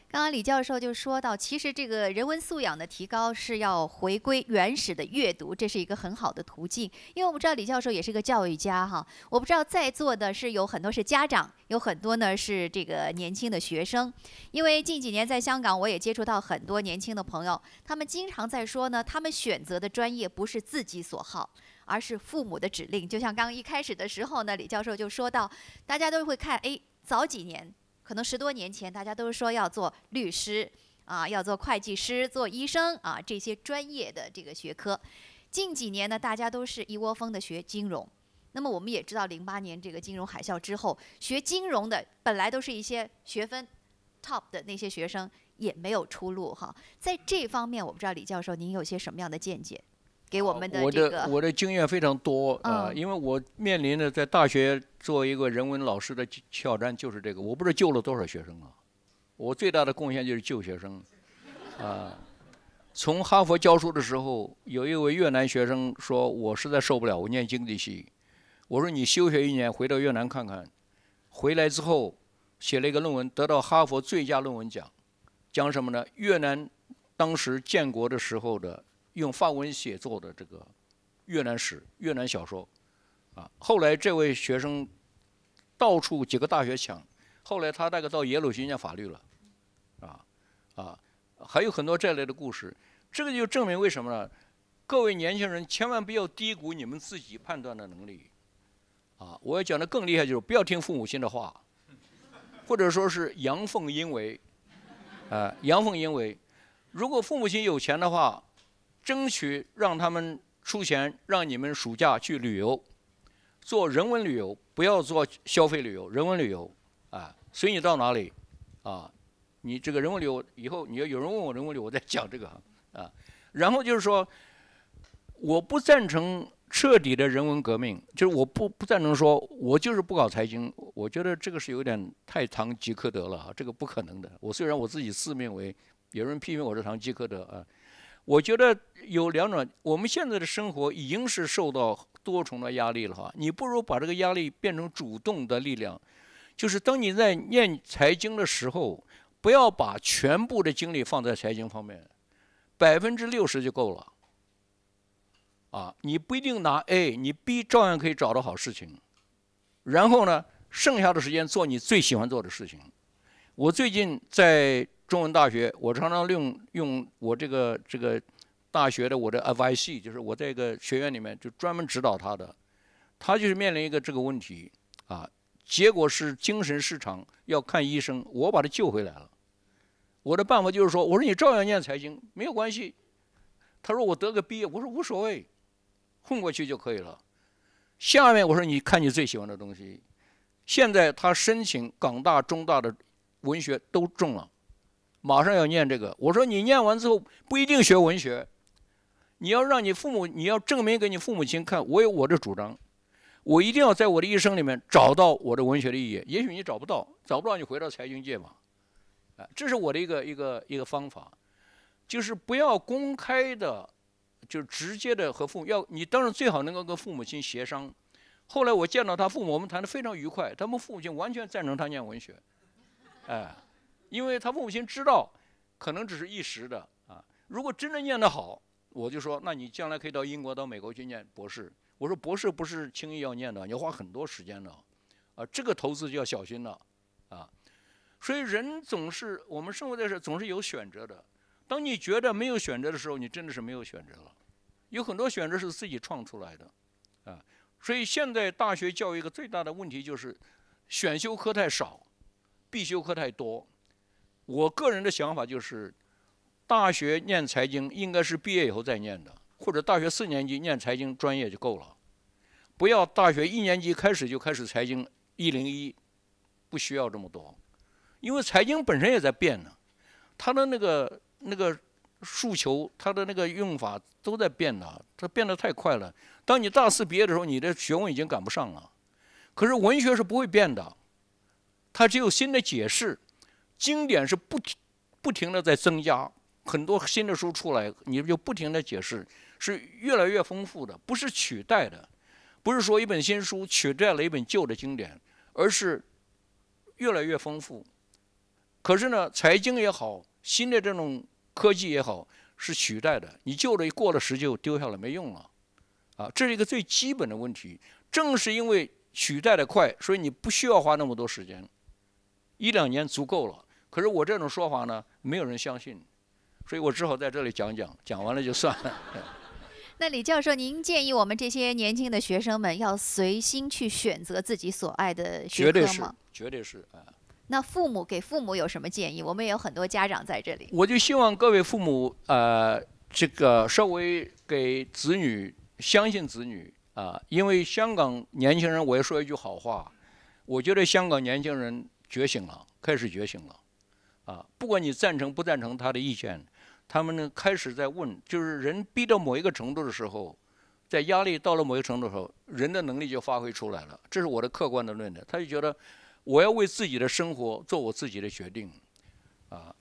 A: 刚刚李教授就说到，其实这个人文素养的提高是要回归原始的阅读，这是一个很好的途径。因为我不知道李教授也是个教育家哈，我不知道在座的是有很多是家长，有很多呢是这个年轻的学生。因为近几年在香港，我也接触到很多年轻的朋友，他们经常在说呢，他们选择的专业不是自己所好，而是父母的指令。就像刚一开始的时候呢，李教授就说到，大家都会看，哎，早几年。可能十多年前，大家都说要做律师啊，要做会计师、做医生啊，这些专业的这个学科。近几年呢，大家都是一窝蜂的学金融。那么我们也知道，零八年这个金融海啸之后，学金融的本来都是一些学分 top 的那些学生，也没有出路哈。在这方面，我不知道李教授您有些什么样的见解？给我们的这个，我的
C: 经验非常多啊，因为我面临的在大学做一个人文老师的挑战就是这个，我不知道救了多少学生啊，我最大的贡献就是救学生，啊，从哈佛教书的时候，有一位越南学生说，我实在受不了，我念经济系，我说你休学一年，回到越南看看，回来之后写了一个论文，得到哈佛最佳论文奖，讲什么呢？越南当时建国的时候的。用范文写作的这个越南史、越南小说，啊，后来这位学生到处几个大学抢，后来他大概到耶鲁学念法律了，啊，啊，还有很多这类的故事，这个就证明为什么呢？各位年轻人千万不要低估你们自己判断的能力，啊，我要讲的更厉害就是不要听父母亲的话，或者说是阳奉阴违，啊，阳奉阴违，如果父母亲有钱的话。争取让他们出钱，让你们暑假去旅游，做人文旅游，不要做消费旅游。人文旅游，啊，随你到哪里，啊，你这个人文旅游以后你要有人问我人文旅游，我再讲这个啊。然后就是说，我不赞成彻底的人文革命，就是我不不赞成说，我就是不搞财经。我觉得这个是有点太唐吉诃德了啊，这个不可能的。我虽然我自己自命为，有人批评我是唐吉诃德啊。我觉得有两种，我们现在的生活已经是受到多重的压力了哈。你不如把这个压力变成主动的力量，就是当你在念财经的时候，不要把全部的精力放在财经方面，百分之六十就够了。啊，你不一定拿 A，你 B 照样可以找到好事情。然后呢，剩下的时间做你最喜欢做的事情。我最近在。中文大学，我常常用用我这个这个大学的我的 FIC，就是我在一个学院里面就专门指导他的，他就是面临一个这个问题啊，结果是精神失常，要看医生，我把他救回来了。我的办法就是说，我说你照样念财经没有关系，他说我得个毕业，我说无所谓，混过去就可以了。下面我说你看你最喜欢的东西，现在他申请港大、中大的文学都中了。马上要念这个，我说你念完之后不一定学文学，你要让你父母，你要证明给你父母亲看，我有我的主张，我一定要在我的一生里面找到我的文学的意义。也许你找不到，找不到你回到财经界吧，哎，这是我的一个一个一个方法，就是不要公开的，就直接的和父要你当然最好能够跟父母亲协商。后来我见到他父母，我们谈得非常愉快，他们父母亲完全赞成他念文学，哎。因为他父亲知道，可能只是一时的啊。如果真的念得好，我就说，那你将来可以到英国、到美国去念博士。我说博士不是轻易要念的，你要花很多时间的，啊，这个投资就要小心了，啊。所以人总是我们生活在这，总是有选择的。当你觉得没有选择的时候，你真的是没有选择了。有很多选择是自己创出来的，啊。所以现在大学教育一个最大的问题就是，选修课太少，必修课太多。我个人的想法就是，大学念财经应该是毕业以后再念的，或者大学四年级念财经专业就够了，不要大学一年级开始就开始财经一零一，不需要这么多，因为财经本身也在变呢，它的那个那个诉求，它的那个用法都在变呢，它变得太快了。当你大四毕业的时候，你的学问已经赶不上了，可是文学是不会变的，它只有新的解释。经典是不停不停的在增加，很多新的书出来，你们就不停的解释，是越来越丰富的，不是取代的，不是说一本新书取代了一本旧的经典，而是越来越丰富。可是呢，财经也好，新的这种科技也好，是取代的，你旧的过了时就丢下了没用了，啊，这是一个最基本的问题。正是因为取代的快，所以你不需要花那么多时间，一两年足够了。可是我这种说法呢，没有人相信，所以我只好在这里讲讲，讲完了就算了。
A: 那李教授，您建议我们这些年轻的学生们要随心去选择自己所爱的 [laughs] 学科吗？绝对是，
C: 绝对是啊。
A: 那父母给父母有什么建议？我们也有很多家长在这里。
C: 我就希望各位父母，呃，这个稍微给子女相信子女啊，因为香港年轻人，我要说一句好话，我觉得香港年轻人觉醒了，开始觉醒了。啊，不管你赞成不赞成他的意见，他们呢开始在问，就是人逼到某一个程度的时候，在压力到了某一个程度的时候，人的能力就发挥出来了。这是我的客观的论点。他就觉得我要为自己的生活做我自己的决定，啊，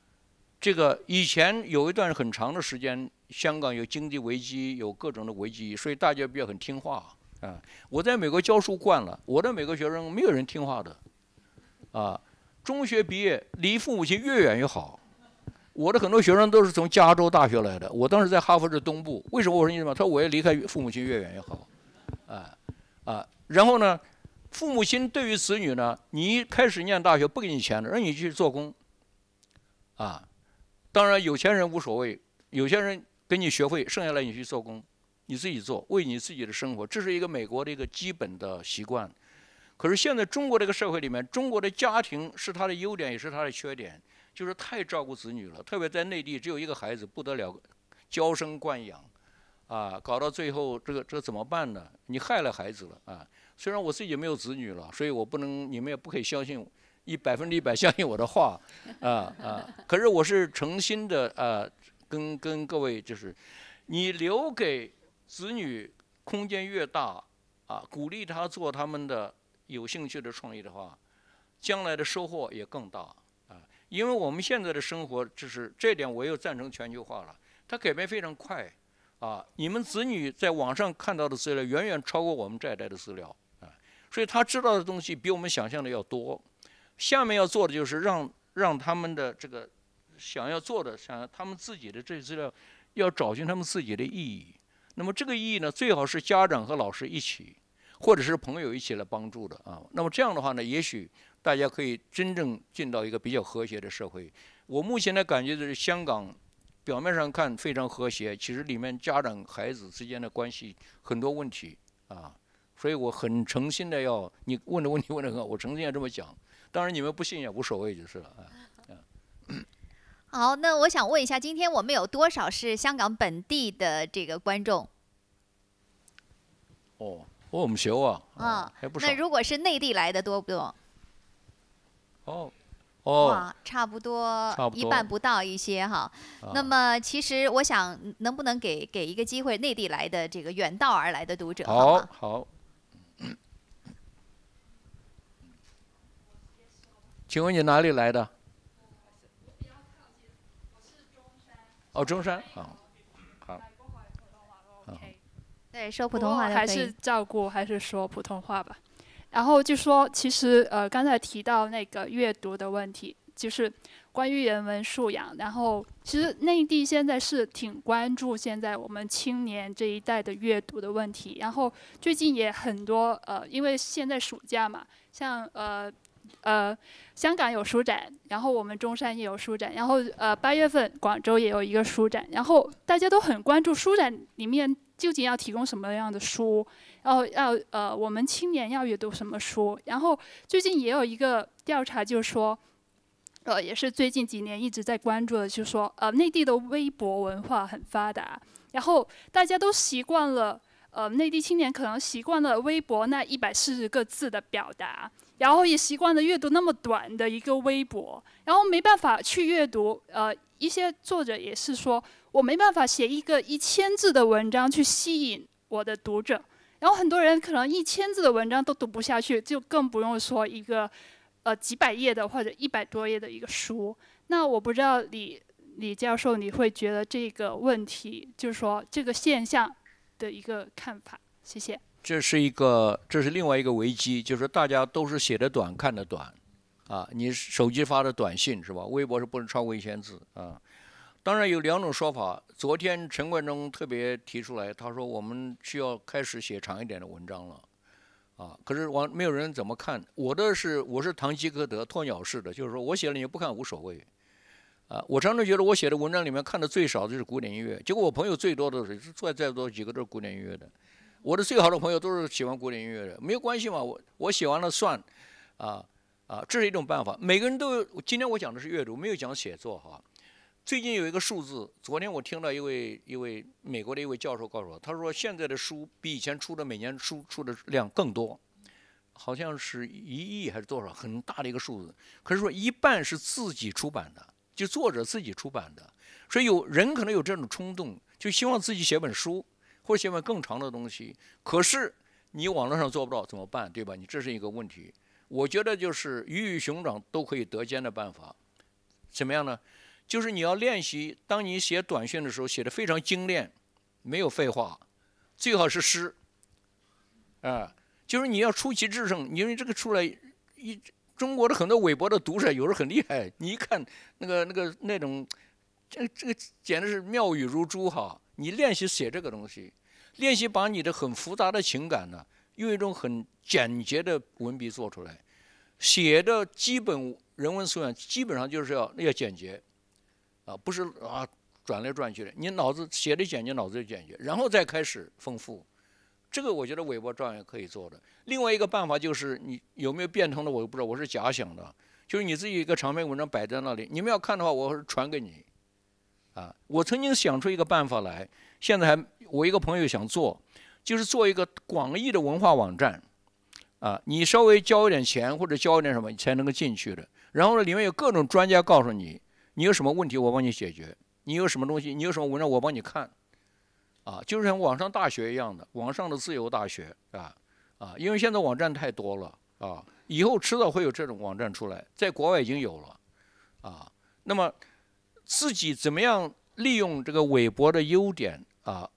C: 这个以前有一段很长的时间，香港有经济危机，有各种的危机，所以大家比较很听话啊。我在美国教书惯了，我的美国学生没有人听话的，啊。中学毕业，离父母亲越远越好。我的很多学生都是从加州大学来的，我当时在哈佛的东部。为什么我说你什么？他说我要离开父母亲越远越好。哎，啊，然后呢，父母亲对于子女呢，你一开始念大学不给你钱让你去做工。啊，当然有钱人无所谓，有钱人给你学费，剩下来你去做工，你自己做，为你自己的生活，这是一个美国的一个基本的习惯。可是现在中国这个社会里面，中国的家庭是他的优点，也是他的缺点，就是太照顾子女了。特别在内地，只有一个孩子不得了，娇生惯养，啊，搞到最后这个这怎么办呢？你害了孩子了啊！虽然我自己没有子女了，所以我不能，你们也不可以相信，[laughs] 一百分之一百相信我的话，啊啊！可是我是诚心的啊，跟跟各位就是，你留给子女空间越大啊，鼓励他做他们的。有兴趣的创意的话，将来的收获也更大啊！因为我们现在的生活就是这点，我又赞成全球化了，它改变非常快啊！你们子女在网上看到的资料远远超过我们这一代的资料啊，所以他知道的东西比我们想象的要多。下面要做的就是让让他们的这个想要做的、想他们自己的这些资料，要找寻他们自己的意义。那么这个意义呢，最好是家长和老师一起。或者是朋友一起来帮助的啊，那么这样的话呢，也许大家可以真正进到一个比较和谐的社会。我目前的感觉就是香港表面上看非常和谐，其实里面家长孩子之间的关系很多问题啊，所以我很诚心的要你问的问题问的很好，我诚心也这么讲。当然你们不信也无所谓就是了啊。
A: [coughs] 好，那我想问一下，今天我们有多少是香港本地的这个观众？
C: 哦。哦，我们学过，嗯，还
B: 不少。那如
A: 果是内地来的多不多？
C: 哦，
B: 哦，
A: 差不多，差不多，一半不到一些哈。那么，其实我想，能不能给给一个机会，内地来的这个远道而来的读者？好
B: 好，[coughs]
C: 请问你哪里来的？哦，中山啊。
G: 对，说普通话还是照顾，还是说普通话吧。然后就说，其实呃，刚才提到那个阅读的问题，就是关于人文素养。然后其实内地现在是挺关注现在我们青年这一代的阅读的问题。然后最近也很多呃，因为现在暑假嘛，像呃呃，香港有书展，然后我们中山也有书展，然后呃八月份广州也有一个书展，然后大家都很关注书展里面。究竟要提供什么样的书？然后要呃，我们青年要阅读什么书？然后最近也有一个调查，就是说，呃，也是最近几年一直在关注的，就是说，呃，内地的微博文化很发达，然后大家都习惯了，呃，内地青年可能习惯了微博那一百四十个字的表达，然后也习惯了阅读那么短的一个微博，然后没办法去阅读。呃，一些作者也是说。我没办法写一个一千字的文章去吸引我的读者，然后很多人可能一千字的文章都读不下去，就更不用说一个，呃，几百页的或者一百多页的一个书。那我不知道李李教授你会觉得这个问题，就是说这个现象的一个看法。谢谢。
C: 这是一个，这是另外一个危机，就是大家都是写的短，看的短，啊，你手机发的短信是吧？微博是不能超过一千字啊。当然有两种说法。昨天陈冠中特别提出来，他说我们需要开始写长一点的文章了，啊，可是我没有人怎么看。我的是我是堂吉诃德鸵鸟式的，就是说我写了你不看无所谓，啊，我常常觉得我写的文章里面看的最少的就是古典音乐。结果我朋友最多的，再再多几个都是古典音乐的，我的最好的朋友都是喜欢古典音乐的，没有关系嘛，我我写完了算，啊啊，这是一种办法。每个人都今天我讲的是阅读，没有讲写作哈。最近有一个数字，昨天我听到一位一位美国的一位教授告诉我，他说现在的书比以前出的每年出出的量更多，好像是一亿还是多少，很大的一个数字。可是说一半是自己出版的，就作者自己出版的，所以有人可能有这种冲动，就希望自己写本书或者写本更长的东西。可是你网络上做不到怎么办？对吧？你这是一个问题。我觉得就是鱼与熊掌都可以得兼的办法，怎么样呢？就是你要练习，当你写短讯的时候，写的非常精炼，没有废话，最好是诗。啊，就是你要出奇制胜。因为这个出来，一中国的很多微博的读者有时候很厉害，你一看那个那个那种，这个这个简直是妙语如珠哈！你练习写这个东西，练习把你的很复杂的情感呢，用一种很简洁的文笔做出来，写的基本人文素养基本上就是要要简洁。啊，不是啊，转来转去的，你脑子写的简洁，脑子就简洁，然后再开始丰富，这个我觉得韦博照样可以做的。另外一个办法就是，你有没有变通的，我都不知道，我是假想的。就是你自己一个长篇文章摆在那里，你们要看的话，我会传给你。啊，我曾经想出一个办法来，现在还我一个朋友想做，就是做一个广义的文化网站，啊，你稍微交一点钱或者交一点什么你才能够进去的，然后呢，里面有各种专家告诉你。你有什么问题，我帮你解决；你有什么东西，你有什么文章，我帮你看。啊，就是像网上大学一样的网上的自由大学，啊啊，因为现在网站太多了啊，以后迟早会有这种网站出来，在国外已经有了，啊。那么自己怎么样利用这个韦伯的优点啊，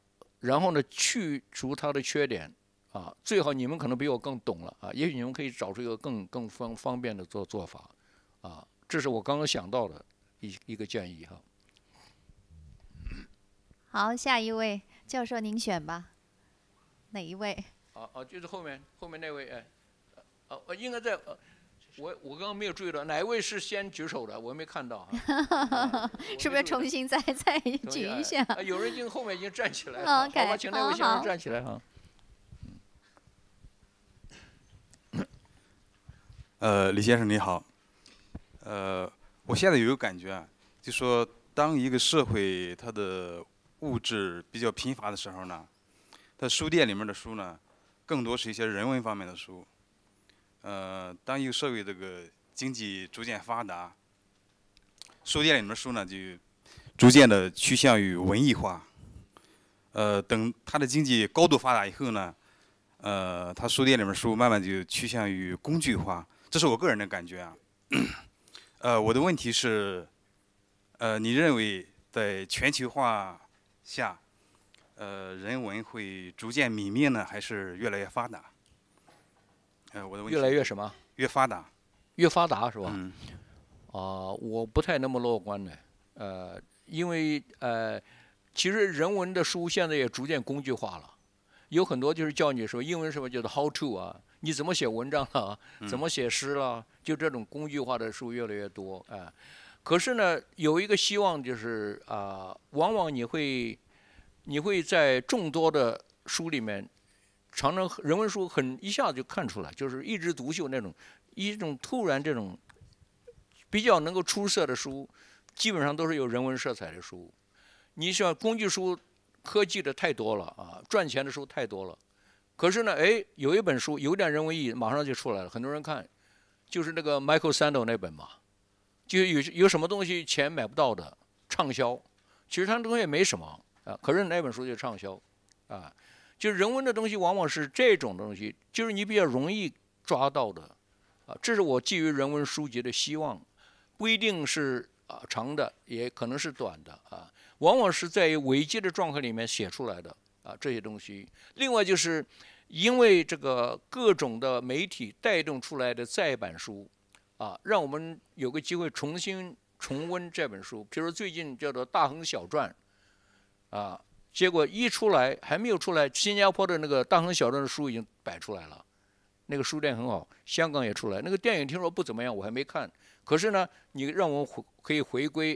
C: 然后呢去除它的缺点啊？最好你们可能比我更懂了啊，也许你们可以找出一个更更方方便的做做法，啊，这是我刚刚想到的。一一个建议哈。
A: 好，下一位教授，您选吧，哪一位？
C: 哦哦，就是后面后面那位哎，哦哦，应该在，我我刚刚没有注意到，哪一位是先举手的，我没看到。
A: [laughs] 是不是重新再再举一下？
C: 有人已经后面已经站起来，了，okay, 好吧，请那位先生站起来哈。
F: 嗯。呃，李先生你好，呃。我现在有一个感觉，就说当一个社会它的物质比较贫乏的时候呢，它书店里面的书呢，更多是一些人文方面的书。呃，当一个社会这个经济逐渐发达，书店里面书呢就逐渐的趋向于文艺化。呃，等它的经济高度发达以后呢，呃，它书店里面书慢慢就趋向于工具化。这是我个人的感觉啊。呃，我的问题是，呃，你认为在全球化下，呃，人文会逐渐泯灭呢，还是越来越发达？哎，我的越来越什么？越发达？越发达是吧？嗯。啊，我不
C: 太那么乐观的。呃，因为呃，其实人文的书现在也逐渐工具化了，有很多就是叫你什么英文什么叫做 how to 啊。你怎么写文章了？怎么写诗了？就这种工具化的书越来越多啊。可是呢，有一个希望就是啊，往往你会，你会在众多的书里面，常常人文书很一下子就看出来，就是一枝独秀那种，一种突然这种比较能够出色的书，基本上都是有人文色彩的书。你像工具书、科技的太多了啊，赚钱的书太多了。可是呢，哎，有一本书有点人文意义，马上就出来了。很多人看，就是那个 Michael Sandel 那本嘛，就有有什么东西钱买不到的畅销。其实它东西也没什么啊，可是那本书就畅销啊。就人文的东西往往是这种东西，就是你比较容易抓到的啊。这是我寄予人文书籍的希望，不一定是啊长的，也可能是短的啊。往往是在于危机的状况里面写出来的。啊，这些东西，另外就是因为这个各种的媒体带动出来的再版书，啊，让我们有个机会重新重温这本书。比如最近叫做《大亨小传》，啊，结果一出来还没有出来，新加坡的那个《大亨小传》的书已经摆出来了，那个书店很好，香港也出来。那个电影听说不怎么样，我还没看。可是呢，你让我回可以回归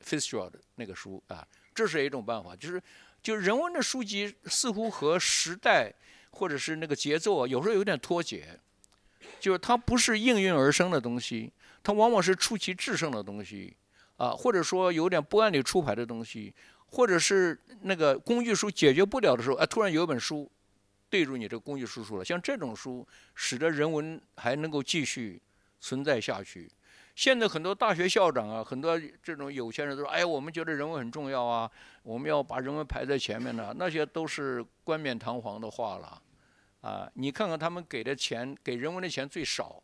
C: f i t z r a l 那个书啊，这是一种办法，就是。就人文的书籍似乎和时代或者是那个节奏啊，有时候有点脱节，就是它不是应运而生的东西，它往往是出奇制胜的东西啊，或者说有点不按理出牌的东西，或者是那个工具书解决不了的时候，哎，突然有一本书，对住你这个工具书书了，像这种书使得人文还能够继续存在下去。现在很多大学校长啊，很多这种有钱人都说：“哎，我们觉得人文很重要啊，我们要把人文排在前面的。”那些都是冠冕堂皇的话了，啊，你看看他们给的钱，给人文的钱最少，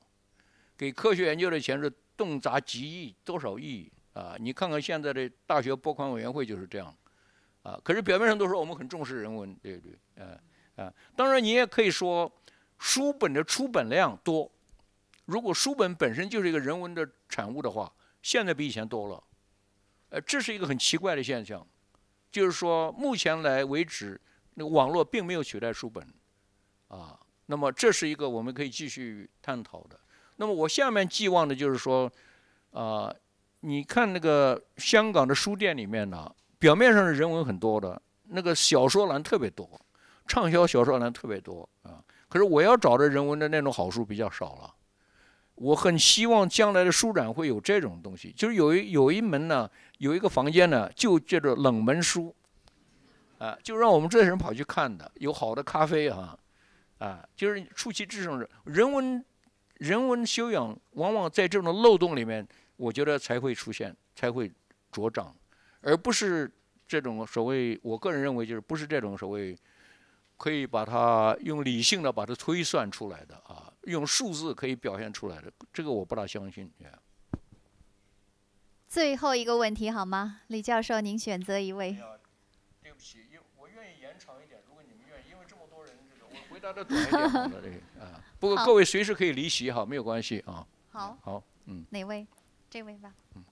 C: 给科学研究的钱是动辄几亿、多少亿啊！你看看现在的大学拨款委员会就是这样，啊，可是表面上都说我们很重视人文对，呃，啊，当然你也可以说，书本的出本量多，如果书本本身就是一个人文的。产物的话，现在比以前多了，呃，这是一个很奇怪的现象，就是说目前来为止，那个网络并没有取代书本，啊，那么这是一个我们可以继续探讨的。那么我下面寄望的就是说，啊，你看那个香港的书店里面呢，表面上是人文很多的，那个小说栏特别多，畅销小说栏特别多啊，可是我要找的人文的那种好书比较少了。我很希望将来的书展会有这种东西，就是有一有一门呢，有一个房间呢，就叫做冷门书，啊，就让我们这些人跑去看的。有好的咖啡啊，啊，就是出其制胜，人文人文修养往往在这种漏洞里面，我觉得才会出现，才会茁壮，而不是这种所谓，我个人认为就是不是这种所谓，可以把它用理性的把它推算出来的啊。用数字可以表现出来的，这个我不大相信。
A: 最后一个问题好吗？李教授，您选择一位。
B: 对不起，
C: 我愿意延长一点，如果你们愿意，因为这么多人，这个我回答的短一点好了。对啊。[laughs] 不过各位随时可以离席哈，没有关系啊。好。好。嗯。哪位？这位吧。嗯。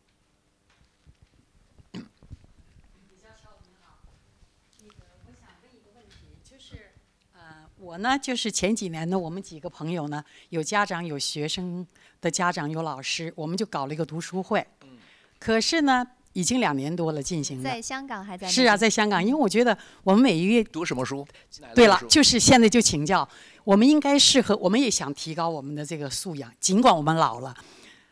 E: 我呢，就是前几年呢，我们几个朋友呢，有家长、有学生的家长、有老师，我们就搞了一个读书会。嗯。可是呢，已经两年多了，进行。在
A: 香港还在。是啊，在
E: 香港，因为我觉得我们每个月。读什么书？对了，就是现在就请教。我们应该适合，我们也想提高我们的这个素养，尽管我们老了，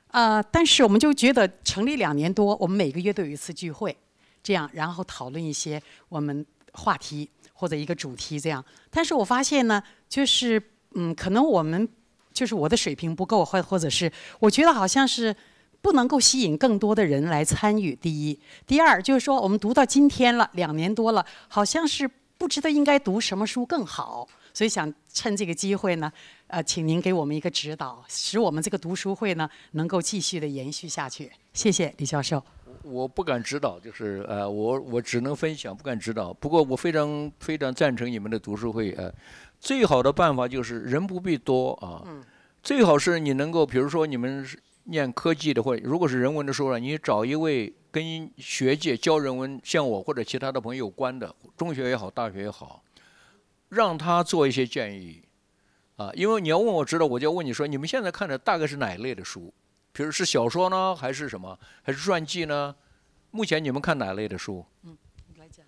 E: 呃，但是我们就觉得成立两年多，我们每个月都有一次聚会，这样然后讨论一些我们话题。或者一个主题这样，但是我发现呢，就是嗯，可能我们就是我的水平不够，或或者是我觉得好像是不能够吸引更多的人来参与。第一，第二就是说我们读到今天了，两年多了，好像是不知道应该读什么书更好，所以想趁这个机会呢，呃，请您给我们一个指导，使我们这个读书会呢能够继续的延续下去。谢谢李教授。
C: 我不敢指导，就是呃，我我只能分享，不敢指导。不过我非常非常赞成你们的读书会啊。最好的办法就是人不必多啊，最好是你能够，比如说你们念科技的或如果是人文的书了，你找一位跟学界教人文，像我或者其他的朋友关的，中学也好，大学也好，让他做一些建议啊。因为你要问我知道，我就要问你说，你们现在看的大概是哪一类的书？比如是小说呢，还是什么，还是传记呢？目前你们看哪类的书？嗯，你来讲，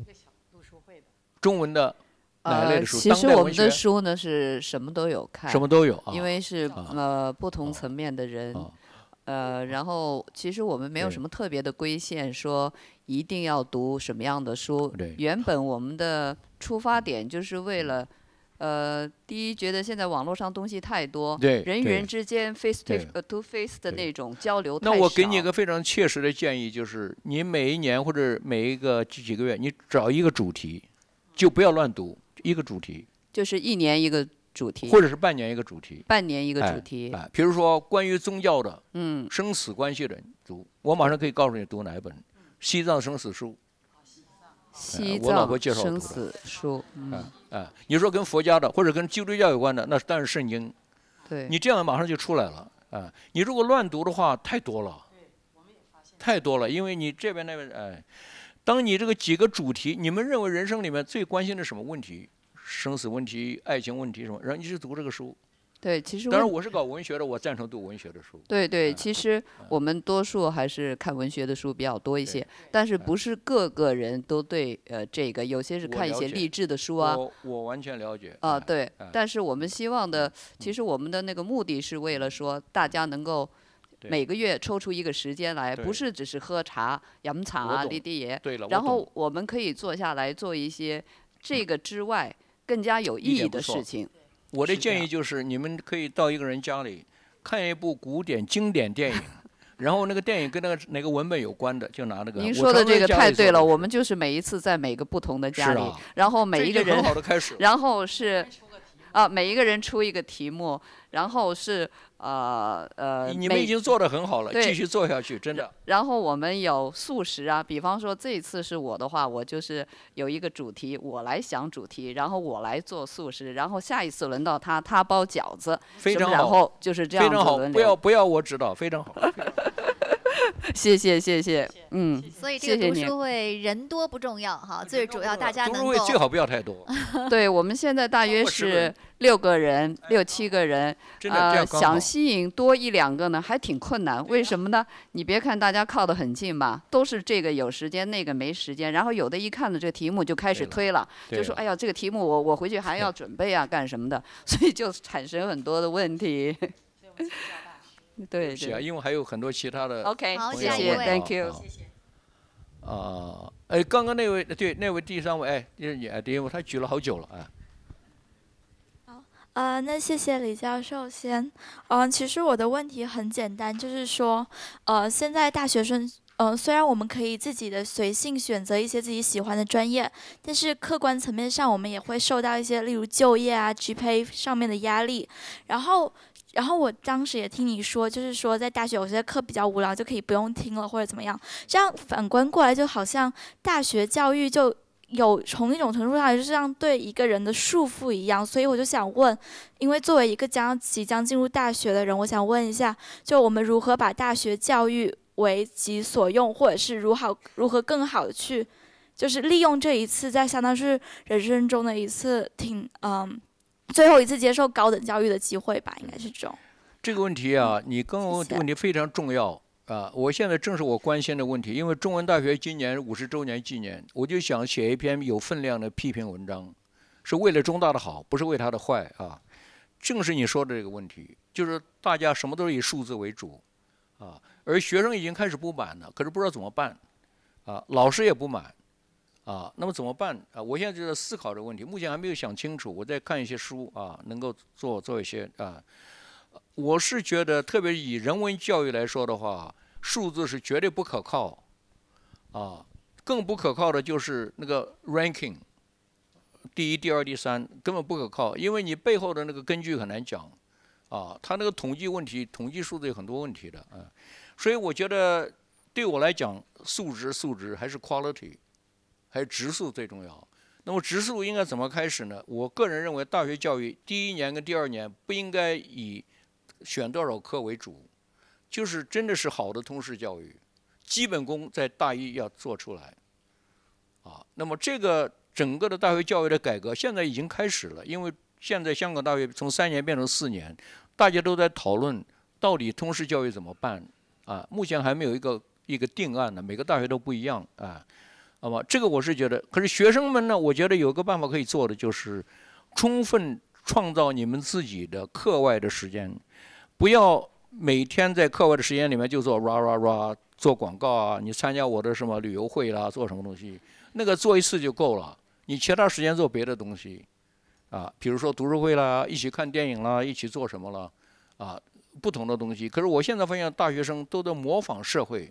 C: 一个小读书会。中文的，哪其实我们的
H: 书呢是什么都有看。什么都有啊。因为是呃不同层面的人，呃，然后其实我们没有什么特别的规限，说一定要读什么样的书。原本我们的出发点就是为了。呃，第一觉得现在网络上东西太多，对人与人之间 face to face 的那种交流那我给你一
C: 个非常切实的建议，就是你每一年或者每一个几几个月，你找一个主题，就不要乱读一个主题。
H: 就是一年一个
C: 主题，或者是半年一个主题。
H: 半年一个主
C: 题。哎，比如说关于宗教的，嗯，生死关系的，读，我马上可以告诉你读哪一本，《西藏生死书》。我老婆介绍的，嗯，哎，你说跟佛家的或者跟基督教有关的，那当然是圣经。对，你这样马上就出来了。啊，你如果乱读的话，太多了。太多了，因为你这边那边，哎，当你这个几个主题，你们认为人生里面最关心的什么问题？生死问题、爱情问题什么？然后你就读这个书。
H: 对，其实当然我是
C: 搞文学的，我赞成读文学的书。
H: 对对，其实我们多数还是看文学的书比较多一些，但是不是个个人都对呃这个，有些是看一些励志的书啊。我
C: 我完全了解。啊对，但
H: 是我们希望的，其实我们的那个目的是为了说大家能够每个月抽出一个时间来，不是只是喝茶、养茶啊，李大爷。对了，然后我们可以坐下来做一些这个之外更加有意义的事情。
C: 我的建议就是，你们可以到一个人家里看一部古典经典电影，然后那个电影跟那个哪个文本有关的，就拿那个。您说的这个太对了，
H: 我们就是每一次在每个不同的家里，然后每一个人，然后是，[laughs] 啊，每一个人出一个题目，然后是。呃呃，你们已经做得很好了，继续做下去，真的。然后我们有素食啊，比方说这次是我的话，我就是有一个主题，我来想主题，然后我来做素食，然后下一次轮到他，他包饺子，然后就是这样非常好，不要不
C: 要，我指导，非常好。
H: [laughs] 谢谢谢谢，嗯，所以这个读书
A: 会人多不重要哈，最主要大
C: 家能够读书会最好不要太多。
H: [laughs] 对我们现在大约是六个人，六七个人，呃，想吸引多一两个呢还挺困难。为什么呢？你别看大家靠得很近吧，都是这个有时间那个没时间，然后有的一看到这个题目就开始推了，就说哎呀这个题目我我回去还要 [laughs] 准备啊干什么的，所以就产生很多的问题。对，对、啊，因为
E: 还
C: 有很多其他的。OK，好，谢谢，Thank you，谢谢。啊，哎，刚刚那位，对，那位第三位，哎，第二你，哎，第一位，他举了好久了，哎。
G: 好，呃，那谢谢李教授先。嗯，其实我的问题很简单，就是说，呃，现在大学生，嗯，虽然我们可以自己的随性选择一些自己喜欢的专业，但是客观层面上，我们也会受到一些，例如就业啊、GPA 上面的压力，然后。然后我当时也听你说，就是说在大学有些课比较无聊，就可以不用听了或者怎么样。这样反观过来，就好像大学教育就有从一种程度上，就是像对一个人的束缚一样。所以我就想问，因为作为一个将即将进入大学的人，我想问一下，就我们如何把大学教育为己所用，或者是如何如何更好的去，就是利用这一次，在相当是人生中的一次挺嗯。最后一次接受高等教育的机会吧，应该是这种。
C: 这个问题啊，你跟我问题非常重要啊！我现在正是我关心的问题，因为中文大学今年五十周年纪念，我就想写一篇有分量的批评文章，是为了中大的好，不是为他的坏啊！正是你说的这个问题，就是大家什么都是以数字为主啊，而学生已经开始不满了，可是不知道怎么办啊，老师也不满。啊，那么怎么办啊？我现在就在思考这个问题，目前还没有想清楚。我在看一些书啊，能够做做一些啊。我是觉得，特别是以人文教育来说的话，数字是绝对不可靠，啊，更不可靠的就是那个 ranking，第一、第二、第三根本不可靠，因为你背后的那个根据很难讲，啊，他那个统计问题、统计数字有很多问题的啊。所以我觉得，对我来讲，素质、素质还是 quality。还有植树最重要。那么植树应该怎么开始呢？我个人认为，大学教育第一年跟第二年不应该以选多少科为主，就是真的是好的通识教育，基本功在大一要做出来，啊。那么这个整个的大学教育的改革现在已经开始了，因为现在香港大学从三年变成四年，大家都在讨论到底通识教育怎么办啊？目前还没有一个一个定案呢，每个大学都不一样啊。那么，这个我是觉得，可是学生们呢？我觉得有个办法可以做的就是，充分创造你们自己的课外的时间，不要每天在课外的时间里面就做 ra ra ra 做广告啊，你参加我的什么旅游会啦，做什么东西？那个做一次就够了，你其他时间做别的东西，啊，比如说读书会啦，一起看电影啦，一起做什么了，啊，不同的东西。可是我现在发现大学生都在模仿社会，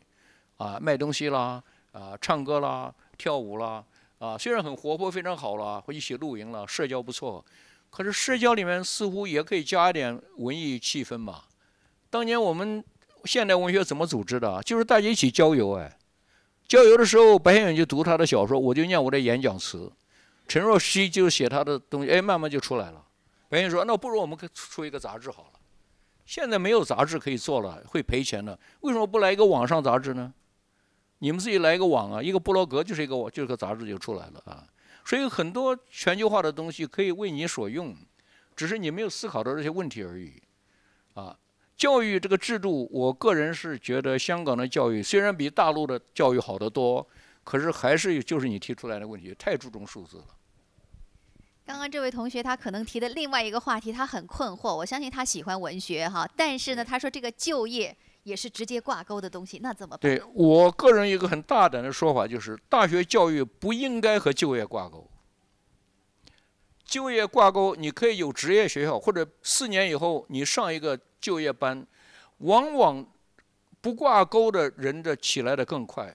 C: 啊，卖东西啦。啊，唱歌啦，跳舞啦，啊，虽然很活泼，非常好了，回一起露营了，社交不错。可是社交里面似乎也可以加一点文艺气氛嘛。当年我们现代文学怎么组织的？就是大家一起郊游哎。郊游的时候，白先勇就读他的小说，我就念我的演讲词，陈若曦就写他的东西，哎，慢慢就出来了。白先勇说：“那不如我们出一个杂志好了。”现在没有杂志可以做了，会赔钱的。为什么不来一个网上杂志呢？你们自己来一个网啊，一个布洛格就是一个网，就是个杂志就出来了啊。所以很多全球化的东西可以为你所用，只是你没有思考到这些问题而已。啊，教育这个制度，我个人是觉得香港的教育虽然比大陆的教育好得多，可是还是就是你提出来的问题，太注重数字了。
A: 刚刚这位同学他可能提的另外一个话题，他很困惑。我相信他喜欢文学哈，但是呢，他说这个就业。也是直接挂钩的东西，那怎么办？
C: 对我个人一个很大胆的说法就是，大学教育不应该和就业挂钩。就业挂钩，你可以有职业学校，或者四年以后你上一个就业班。往往不挂钩的人的起来的更快。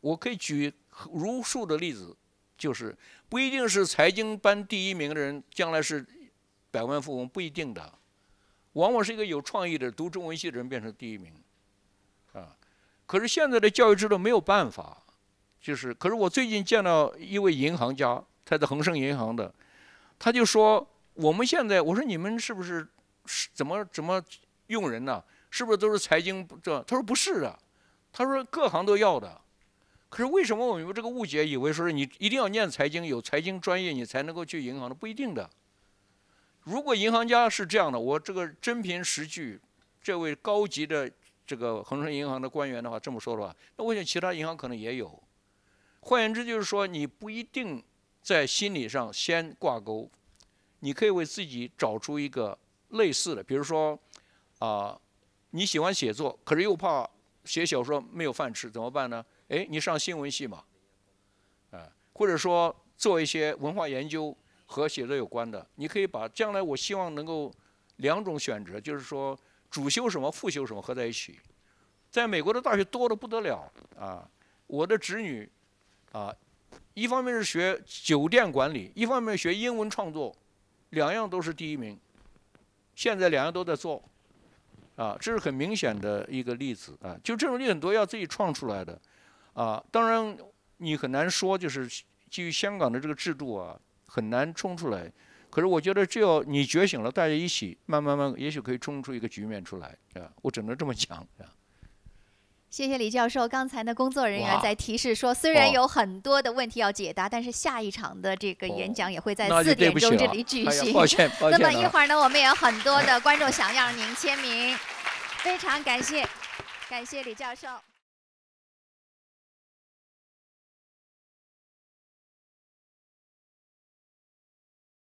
C: 我可以举如数的例子，就是不一定是财经班第一名的人将来是百万富翁，不一定的。往往是一个有创意的读中文系的人变成第一名。可是现在的教育制度没有办法，就是。可是我最近见到一位银行家，他在恒生银行的，他就说：“我们现在，我说你们是不是是怎么怎么用人呢？是不是都是财经这？”他说：“不是的，他说各行都要的。”可是为什么我们这个误解，以为说是你一定要念财经，有财经专业你才能够去银行的？不一定的。如果银行家是这样的，我这个真凭实据，这位高级的。这个恒生银行的官员的话这么说的话，那我想其他银行可能也有。换言之，就是说你不一定在心理上先挂钩，你可以为自己找出一个类似的，比如说啊，你喜欢写作，可是又怕写小说没有饭吃，怎么办呢？哎，你上新闻系嘛，啊，或者说做一些文化研究和写作有关的，你可以把将来我希望能够两种选择，就是说。主修什么，副修什么，合在一起，在美国的大学多得不得了啊！我的侄女，啊，一方面是学酒店管理，一方面学英文创作，两样都是第一名。现在两样都在做，啊，这是很明显的一个例子啊。就这种例子很多要自己创出来的，啊，当然你很难说，就是基于香港的这个制度啊，很难冲出来。可是我觉得，只要你觉醒了，大家一起慢慢慢，也许可以冲出一个局面出来，对吧？我只能这么讲，对吧？
A: 谢谢李教授。刚才呢，工作人员在提示说，虽然有很多的问题要解答，但是下一场的这个演讲也会在四点钟这里举行。那抱歉，抱歉。[laughs] 那么一会儿呢，我们也有很多的观众想要您签名，非常感谢，感谢李教授。